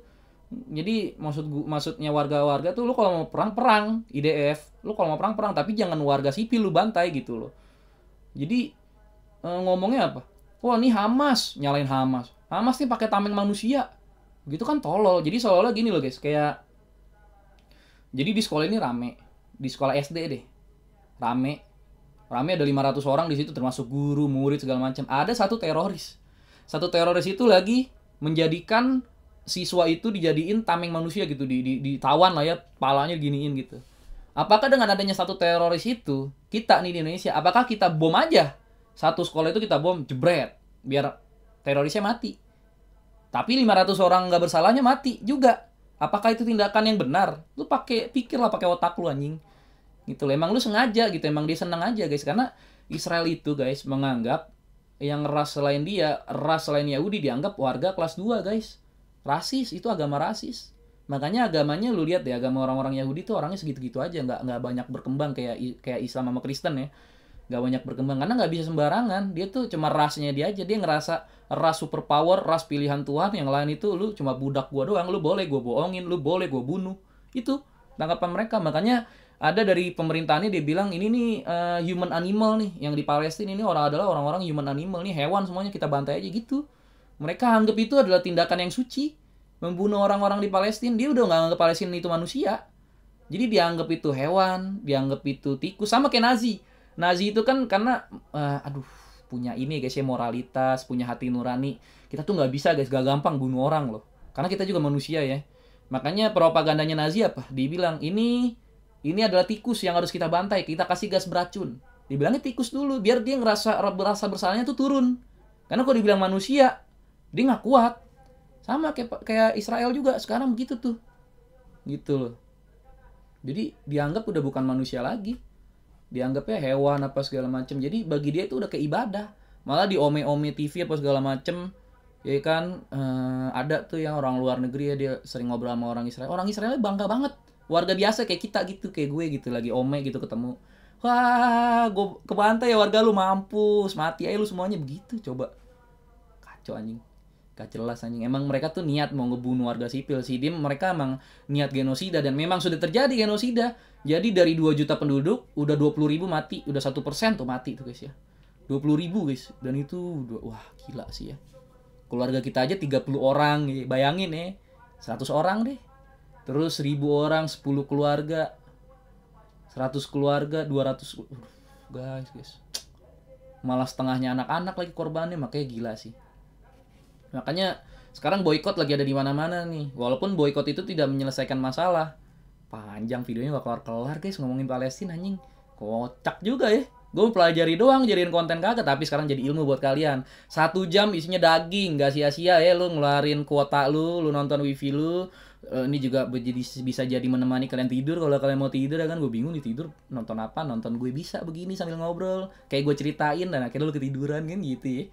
jadi maksud gua, maksudnya warga-warga tuh lu kalau mau perang perang IDF lu kalau mau perang perang tapi jangan warga sipil lu bantai gitu loh jadi eh, ngomongnya apa wah ini Hamas nyalain Hamas Hamas nih pakai tameng manusia gitu kan tolol jadi soalnya olah gini loh guys kayak jadi di sekolah ini rame di sekolah SD deh rame rame ada 500 orang di situ termasuk guru murid segala macam ada satu teroris satu teroris itu lagi menjadikan siswa itu dijadiin tameng manusia gitu di, di ditawan lah ya palanya giniin gitu apakah dengan adanya satu teroris itu kita nih di Indonesia apakah kita bom aja satu sekolah itu kita bom jebret biar terorisnya mati tapi 500 orang nggak bersalahnya mati juga apakah itu tindakan yang benar lu pakai pikirlah pakai otak lu anjing gitu loh. emang lu sengaja gitu emang dia seneng aja guys karena Israel itu guys menganggap yang ras selain dia ras selain Yahudi dianggap warga kelas 2 guys rasis itu agama rasis makanya agamanya lu lihat deh agama orang-orang Yahudi tuh orangnya segitu-gitu aja nggak nggak banyak berkembang kayak kayak Islam sama Kristen ya nggak banyak berkembang karena nggak bisa sembarangan dia tuh cuma rasnya dia aja dia ngerasa ras superpower ras pilihan Tuhan yang lain itu lu cuma budak gua doang lu boleh gua bohongin lu boleh gua bunuh itu tanggapan mereka makanya ada dari pemerintahnya dia bilang ini nih uh, human animal nih yang di Palestina ini orang adalah orang-orang human animal nih hewan semuanya kita bantai aja gitu mereka anggap itu adalah tindakan yang suci. Membunuh orang-orang di Palestina, dia udah nggak anggap Palestina itu manusia. Jadi dianggap itu hewan, dianggap itu tikus, sama kayak Nazi. Nazi itu kan karena, uh, aduh, punya ini guys ya moralitas, punya hati nurani. Kita tuh nggak bisa guys, gak gampang bunuh orang loh. Karena kita juga manusia ya. Makanya propagandanya Nazi apa? Dibilang ini ini adalah tikus yang harus kita bantai, kita kasih gas beracun. Dibilangnya tikus dulu, biar dia ngerasa berasa bersalahnya tuh turun. Karena kalau dibilang manusia, dia nggak kuat sama kayak kayak Israel juga sekarang begitu tuh gitu loh jadi dianggap udah bukan manusia lagi dianggapnya hewan apa segala macem jadi bagi dia itu udah kayak ibadah malah di ome ome TV apa segala macem ya kan eh, ada tuh yang orang luar negeri ya dia sering ngobrol sama orang Israel orang Israel bangga banget warga biasa kayak kita gitu kayak gue gitu lagi ome gitu ketemu wah gue kebantai ya warga lu mampus mati aja lu semuanya begitu coba kacau anjing Gak jelas anjing. Emang mereka tuh niat mau ngebunuh warga sipil sih. Dia mereka emang niat genosida dan memang sudah terjadi genosida. Jadi dari 2 juta penduduk udah 20 ribu mati, udah satu persen tuh mati tuh guys ya. 20 ribu guys dan itu wah gila sih ya. Keluarga kita aja 30 orang, ya. bayangin nih, Eh. 100 orang deh. Terus 1000 orang, 10 keluarga. 100 keluarga, 200 uh, guys guys. Malah setengahnya anak-anak lagi korbannya makanya gila sih Makanya sekarang boykot lagi ada di mana-mana nih. Walaupun boykot itu tidak menyelesaikan masalah. Panjang videonya gak kelar-kelar guys ngomongin Palestina anjing. Kocak juga ya. Gue pelajari doang jadiin konten kagak tapi sekarang jadi ilmu buat kalian. Satu jam isinya daging, gak sia-sia ya lu ngeluarin kuota lu, lu nonton wifi lu. Eh, ini juga bisa jadi menemani kalian tidur kalau kalian mau tidur ya kan gue bingung nih tidur nonton apa nonton gue bisa begini sambil ngobrol kayak gue ceritain dan akhirnya lu ketiduran kan gitu ya.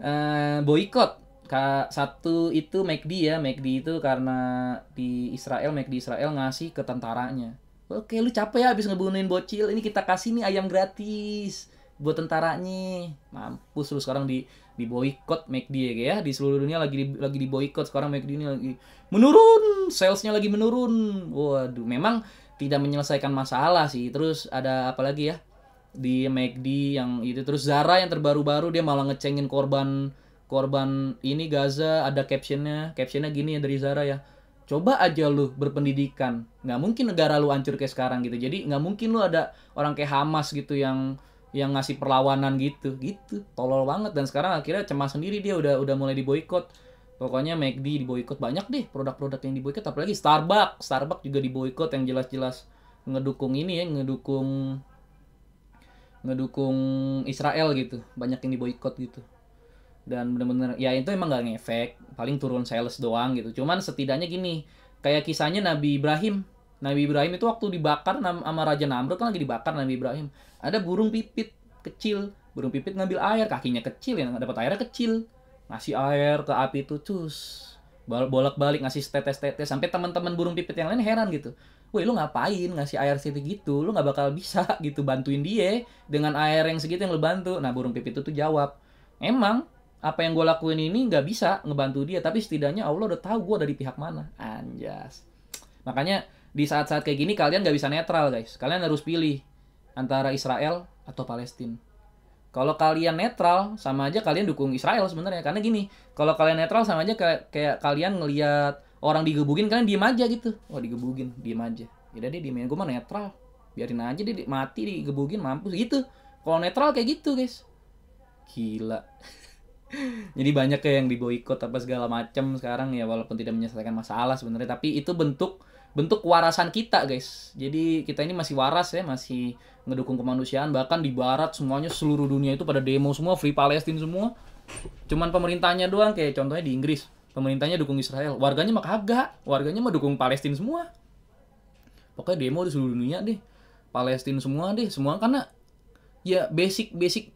Uh, boykot kak satu itu McD ya, McD itu karena di Israel McD Israel ngasih ke tentaranya. Oke, lu capek ya abis ngebunuhin bocil, ini kita kasih nih ayam gratis buat tentaranya. Mampus lu sekarang di di boykot McD ya, ya di seluruh dunia lagi di, lagi di boykot sekarang McD ini lagi menurun, salesnya lagi menurun. Waduh, memang tidak menyelesaikan masalah sih. Terus ada apa lagi ya? Di McD yang itu terus Zara yang terbaru-baru dia malah ngecengin korban korban ini Gaza ada captionnya captionnya gini ya dari Zara ya coba aja lu berpendidikan nggak mungkin negara lu hancur kayak sekarang gitu jadi nggak mungkin lu ada orang kayak Hamas gitu yang yang ngasih perlawanan gitu gitu tolol banget dan sekarang akhirnya cemas sendiri dia udah udah mulai diboykot pokoknya McD diboykot banyak deh produk-produk yang diboykot apalagi Starbucks Starbucks juga diboykot yang jelas-jelas ngedukung ini ya ngedukung ngedukung Israel gitu banyak yang diboykot gitu dan bener-bener ya itu emang gak ngefek paling turun sales doang gitu cuman setidaknya gini kayak kisahnya Nabi Ibrahim Nabi Ibrahim itu waktu dibakar sama Raja Namrud kan lagi dibakar Nabi Ibrahim ada burung pipit kecil burung pipit ngambil air kakinya kecil yang dapat airnya kecil ngasih air ke api itu cus bolak-balik ngasih tetes-tetes sampai teman-teman burung pipit yang lain heran gitu woi lu ngapain ngasih air situ gitu lu nggak bakal bisa gitu bantuin dia dengan air yang segitu yang lu bantu nah burung pipit itu tuh jawab emang apa yang gue lakuin ini nggak bisa ngebantu dia tapi setidaknya Allah udah tahu gue dari pihak mana anjas makanya di saat-saat kayak gini kalian nggak bisa netral guys kalian harus pilih antara Israel atau Palestina kalau kalian netral sama aja kalian dukung Israel sebenarnya karena gini kalau kalian netral sama aja kayak, kayak kalian ngelihat orang digebugin kalian diem aja gitu oh digebugin diem aja ya udah deh diemin gue mah netral biarin aja deh mati digebukin mampus gitu kalau netral kayak gitu guys gila jadi banyak kayak yang diboikot apa segala macam sekarang ya walaupun tidak menyelesaikan masalah sebenarnya tapi itu bentuk bentuk warasan kita guys jadi kita ini masih waras ya masih ngedukung kemanusiaan bahkan di barat semuanya seluruh dunia itu pada demo semua free Palestine semua cuman pemerintahnya doang kayak contohnya di Inggris pemerintahnya dukung Israel warganya mah kagak warganya mah dukung Palestina semua pokoknya demo di seluruh dunia deh Palestina semua deh semua karena ya basic basic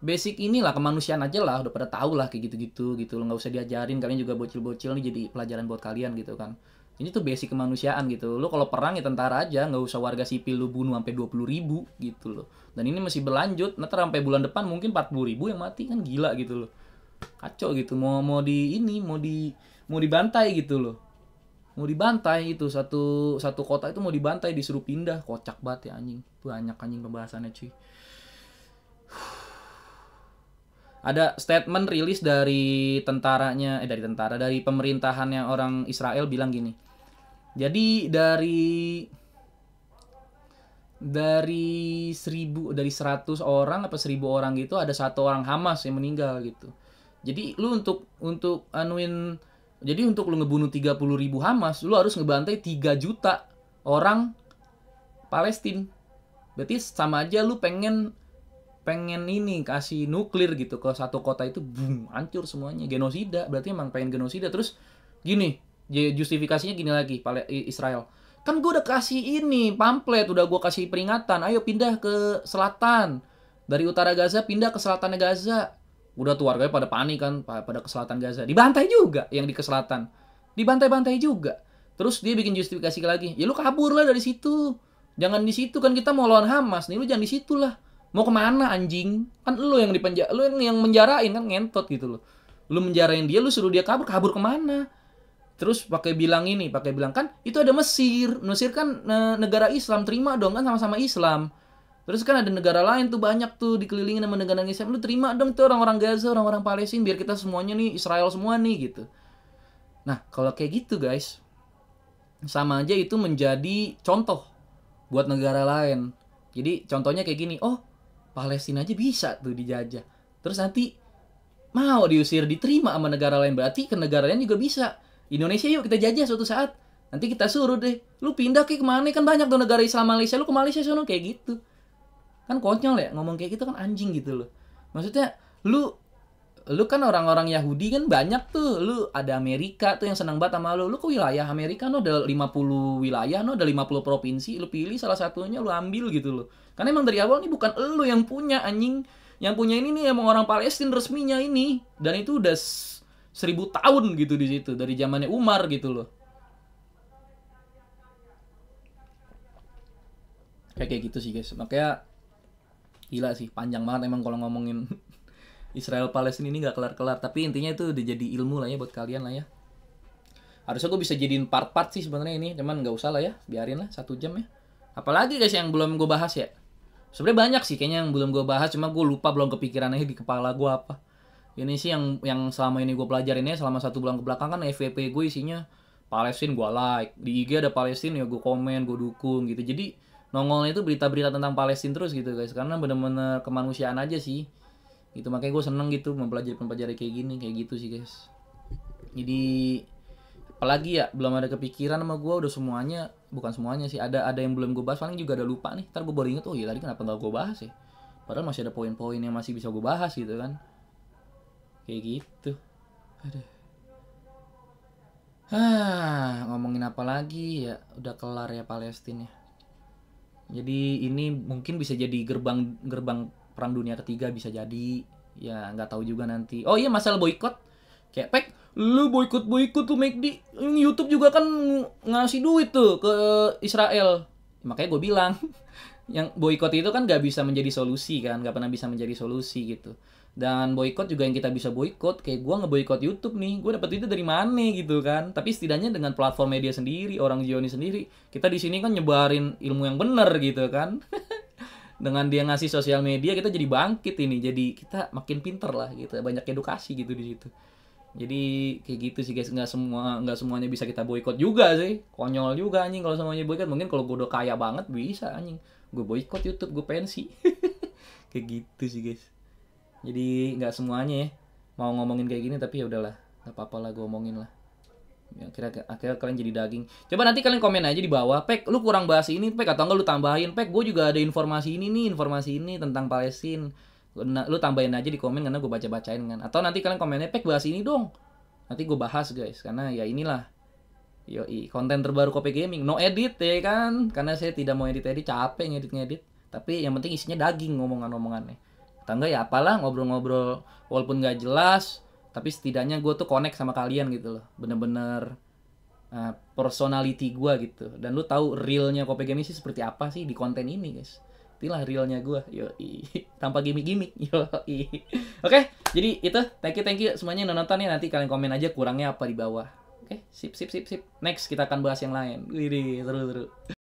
basic inilah kemanusiaan aja lah udah pada tahu lah kayak gitu-gitu gitu lo nggak usah diajarin kalian juga bocil-bocil nih jadi pelajaran buat kalian gitu kan ini tuh basic kemanusiaan gitu lo kalau perang ya tentara aja nggak usah warga sipil lo bunuh sampai dua ribu gitu loh dan ini masih berlanjut nanti sampai bulan depan mungkin empat ribu yang mati kan gila gitu loh kacau gitu mau mau di ini mau di mau dibantai gitu loh mau dibantai itu satu satu kota itu mau dibantai disuruh pindah kocak banget ya anjing banyak anjing pembahasannya cuy ada statement rilis dari tentaranya eh dari tentara dari pemerintahannya orang Israel bilang gini jadi dari dari seribu dari seratus orang apa seribu orang gitu ada satu orang Hamas yang meninggal gitu jadi lu untuk untuk anuin jadi untuk lu ngebunuh puluh ribu Hamas lu harus ngebantai 3 juta orang Palestina berarti sama aja lu pengen pengen ini kasih nuklir gitu ke satu kota itu boom hancur semuanya genosida berarti emang pengen genosida terus gini ya, justifikasinya gini lagi Israel kan gue udah kasih ini pamflet udah gue kasih peringatan ayo pindah ke selatan dari utara Gaza pindah ke selatan Gaza udah tuh warganya pada panik kan pada ke selatan Gaza dibantai juga yang di ke selatan dibantai-bantai juga terus dia bikin justifikasi lagi ya lu kabur lah dari situ jangan di situ kan kita mau lawan Hamas nih lu jangan di situ lah mau kemana anjing kan lu yang dipenja lu yang, yang menjarain kan ngentot gitu loh lu menjarain dia lu suruh dia kabur kabur kemana terus pakai bilang ini pakai bilang kan itu ada Mesir Mesir kan eh, negara Islam terima dong kan sama-sama Islam terus kan ada negara lain tuh banyak tuh dikelilingin sama negara Islam lu terima dong tuh orang-orang Gaza orang-orang Palestina biar kita semuanya nih Israel semua nih gitu nah kalau kayak gitu guys sama aja itu menjadi contoh buat negara lain jadi contohnya kayak gini oh Palestina aja bisa tuh dijajah. Terus nanti mau diusir diterima sama negara lain berarti ke negara lain juga bisa. Indonesia yuk kita jajah suatu saat. Nanti kita suruh deh, lu pindah ke kemana kan banyak tuh negara Islam Malaysia, lu ke Malaysia sono kayak gitu. Kan konyol ya ngomong kayak gitu kan anjing gitu loh. Maksudnya lu lu kan orang-orang Yahudi kan banyak tuh lu ada Amerika tuh yang senang banget sama lu lu ke wilayah Amerika no ada 50 wilayah no ada 50 provinsi lu pilih salah satunya lu ambil gitu loh karena emang dari awal ini bukan lo yang punya anjing. Yang punya ini nih emang orang Palestina resminya ini. Dan itu udah seribu tahun gitu di situ dari zamannya Umar gitu loh. Kayak kayak gitu sih guys. Makanya gila sih panjang banget emang kalau ngomongin Israel Palestina ini nggak kelar-kelar. Tapi intinya itu udah jadi ilmu lah ya buat kalian lah ya. Harusnya gue bisa jadiin part-part sih sebenarnya ini, cuman nggak usah lah ya, biarin lah satu jam ya. Apalagi guys yang belum gue bahas ya sebenarnya banyak sih kayaknya yang belum gue bahas cuma gue lupa belum kepikiran aja di kepala gue apa ini sih yang yang selama ini gue pelajarin ya selama satu bulan kebelakang kan FVP gue isinya Palestina gue like di IG ada Palestina ya gue komen gue dukung gitu jadi nongolnya itu berita-berita tentang Palestina terus gitu guys karena bener-bener kemanusiaan aja sih gitu makanya gue seneng gitu mempelajari mempelajari kayak gini kayak gitu sih guys jadi apalagi ya belum ada kepikiran sama gue udah semuanya bukan semuanya sih ada ada yang belum gue bahas paling juga ada lupa nih ntar gue baru inget oh iya tadi kenapa nggak gue bahas sih ya? padahal masih ada poin-poin yang masih bisa gue bahas gitu kan kayak gitu ada ah ngomongin apa lagi ya udah kelar ya Palestina jadi ini mungkin bisa jadi gerbang gerbang perang dunia ketiga bisa jadi ya nggak tahu juga nanti oh iya masalah boykot kayak pek lu boikot boikot tuh di YouTube juga kan ngasih duit tuh ke Israel makanya gue bilang yang boikot itu kan gak bisa menjadi solusi kan gak pernah bisa menjadi solusi gitu dan boikot juga yang kita bisa boikot kayak gue ngeboikot YouTube nih gue dapet itu dari mana gitu kan tapi setidaknya dengan platform media sendiri orang Zionis sendiri kita di sini kan nyebarin ilmu yang bener gitu kan dengan dia ngasih sosial media kita jadi bangkit ini jadi kita makin pinter lah gitu banyak edukasi gitu di situ jadi kayak gitu sih guys nggak semua nggak semuanya bisa kita boykot juga sih konyol juga anjing kalau semuanya boykot mungkin kalau gue udah kaya banget bisa anjing gue boykot YouTube gue pensi kayak gitu sih guys jadi nggak semuanya ya mau ngomongin kayak gini tapi ya udahlah nggak apa-apa lah gue omongin lah ya, akhirnya, akhirnya kalian jadi daging coba nanti kalian komen aja di bawah pek lu kurang bahas ini pek atau enggak lu tambahin pek gue juga ada informasi ini nih informasi ini tentang Palestina Nah, lu tambahin aja di komen karena gue baca bacain kan atau nanti kalian komennya pek bahas ini dong nanti gue bahas guys karena ya inilah yo konten terbaru kopi gaming no edit ya kan karena saya tidak mau edit edit capek ngedit ngedit tapi yang penting isinya daging ngomongan ngomongannya tangga ya apalah ngobrol-ngobrol walaupun nggak jelas tapi setidaknya gue tuh connect sama kalian gitu loh bener-bener uh, personality gue gitu dan lu tahu realnya kopi gaming sih seperti apa sih di konten ini guys itulah realnya gue yo tanpa gimmick-gimmick yo oke okay, jadi itu thank you thank you semuanya yang nonton ya nanti kalian komen aja kurangnya apa di bawah oke okay, sip sip sip sip next kita akan bahas yang lain lirik seru seru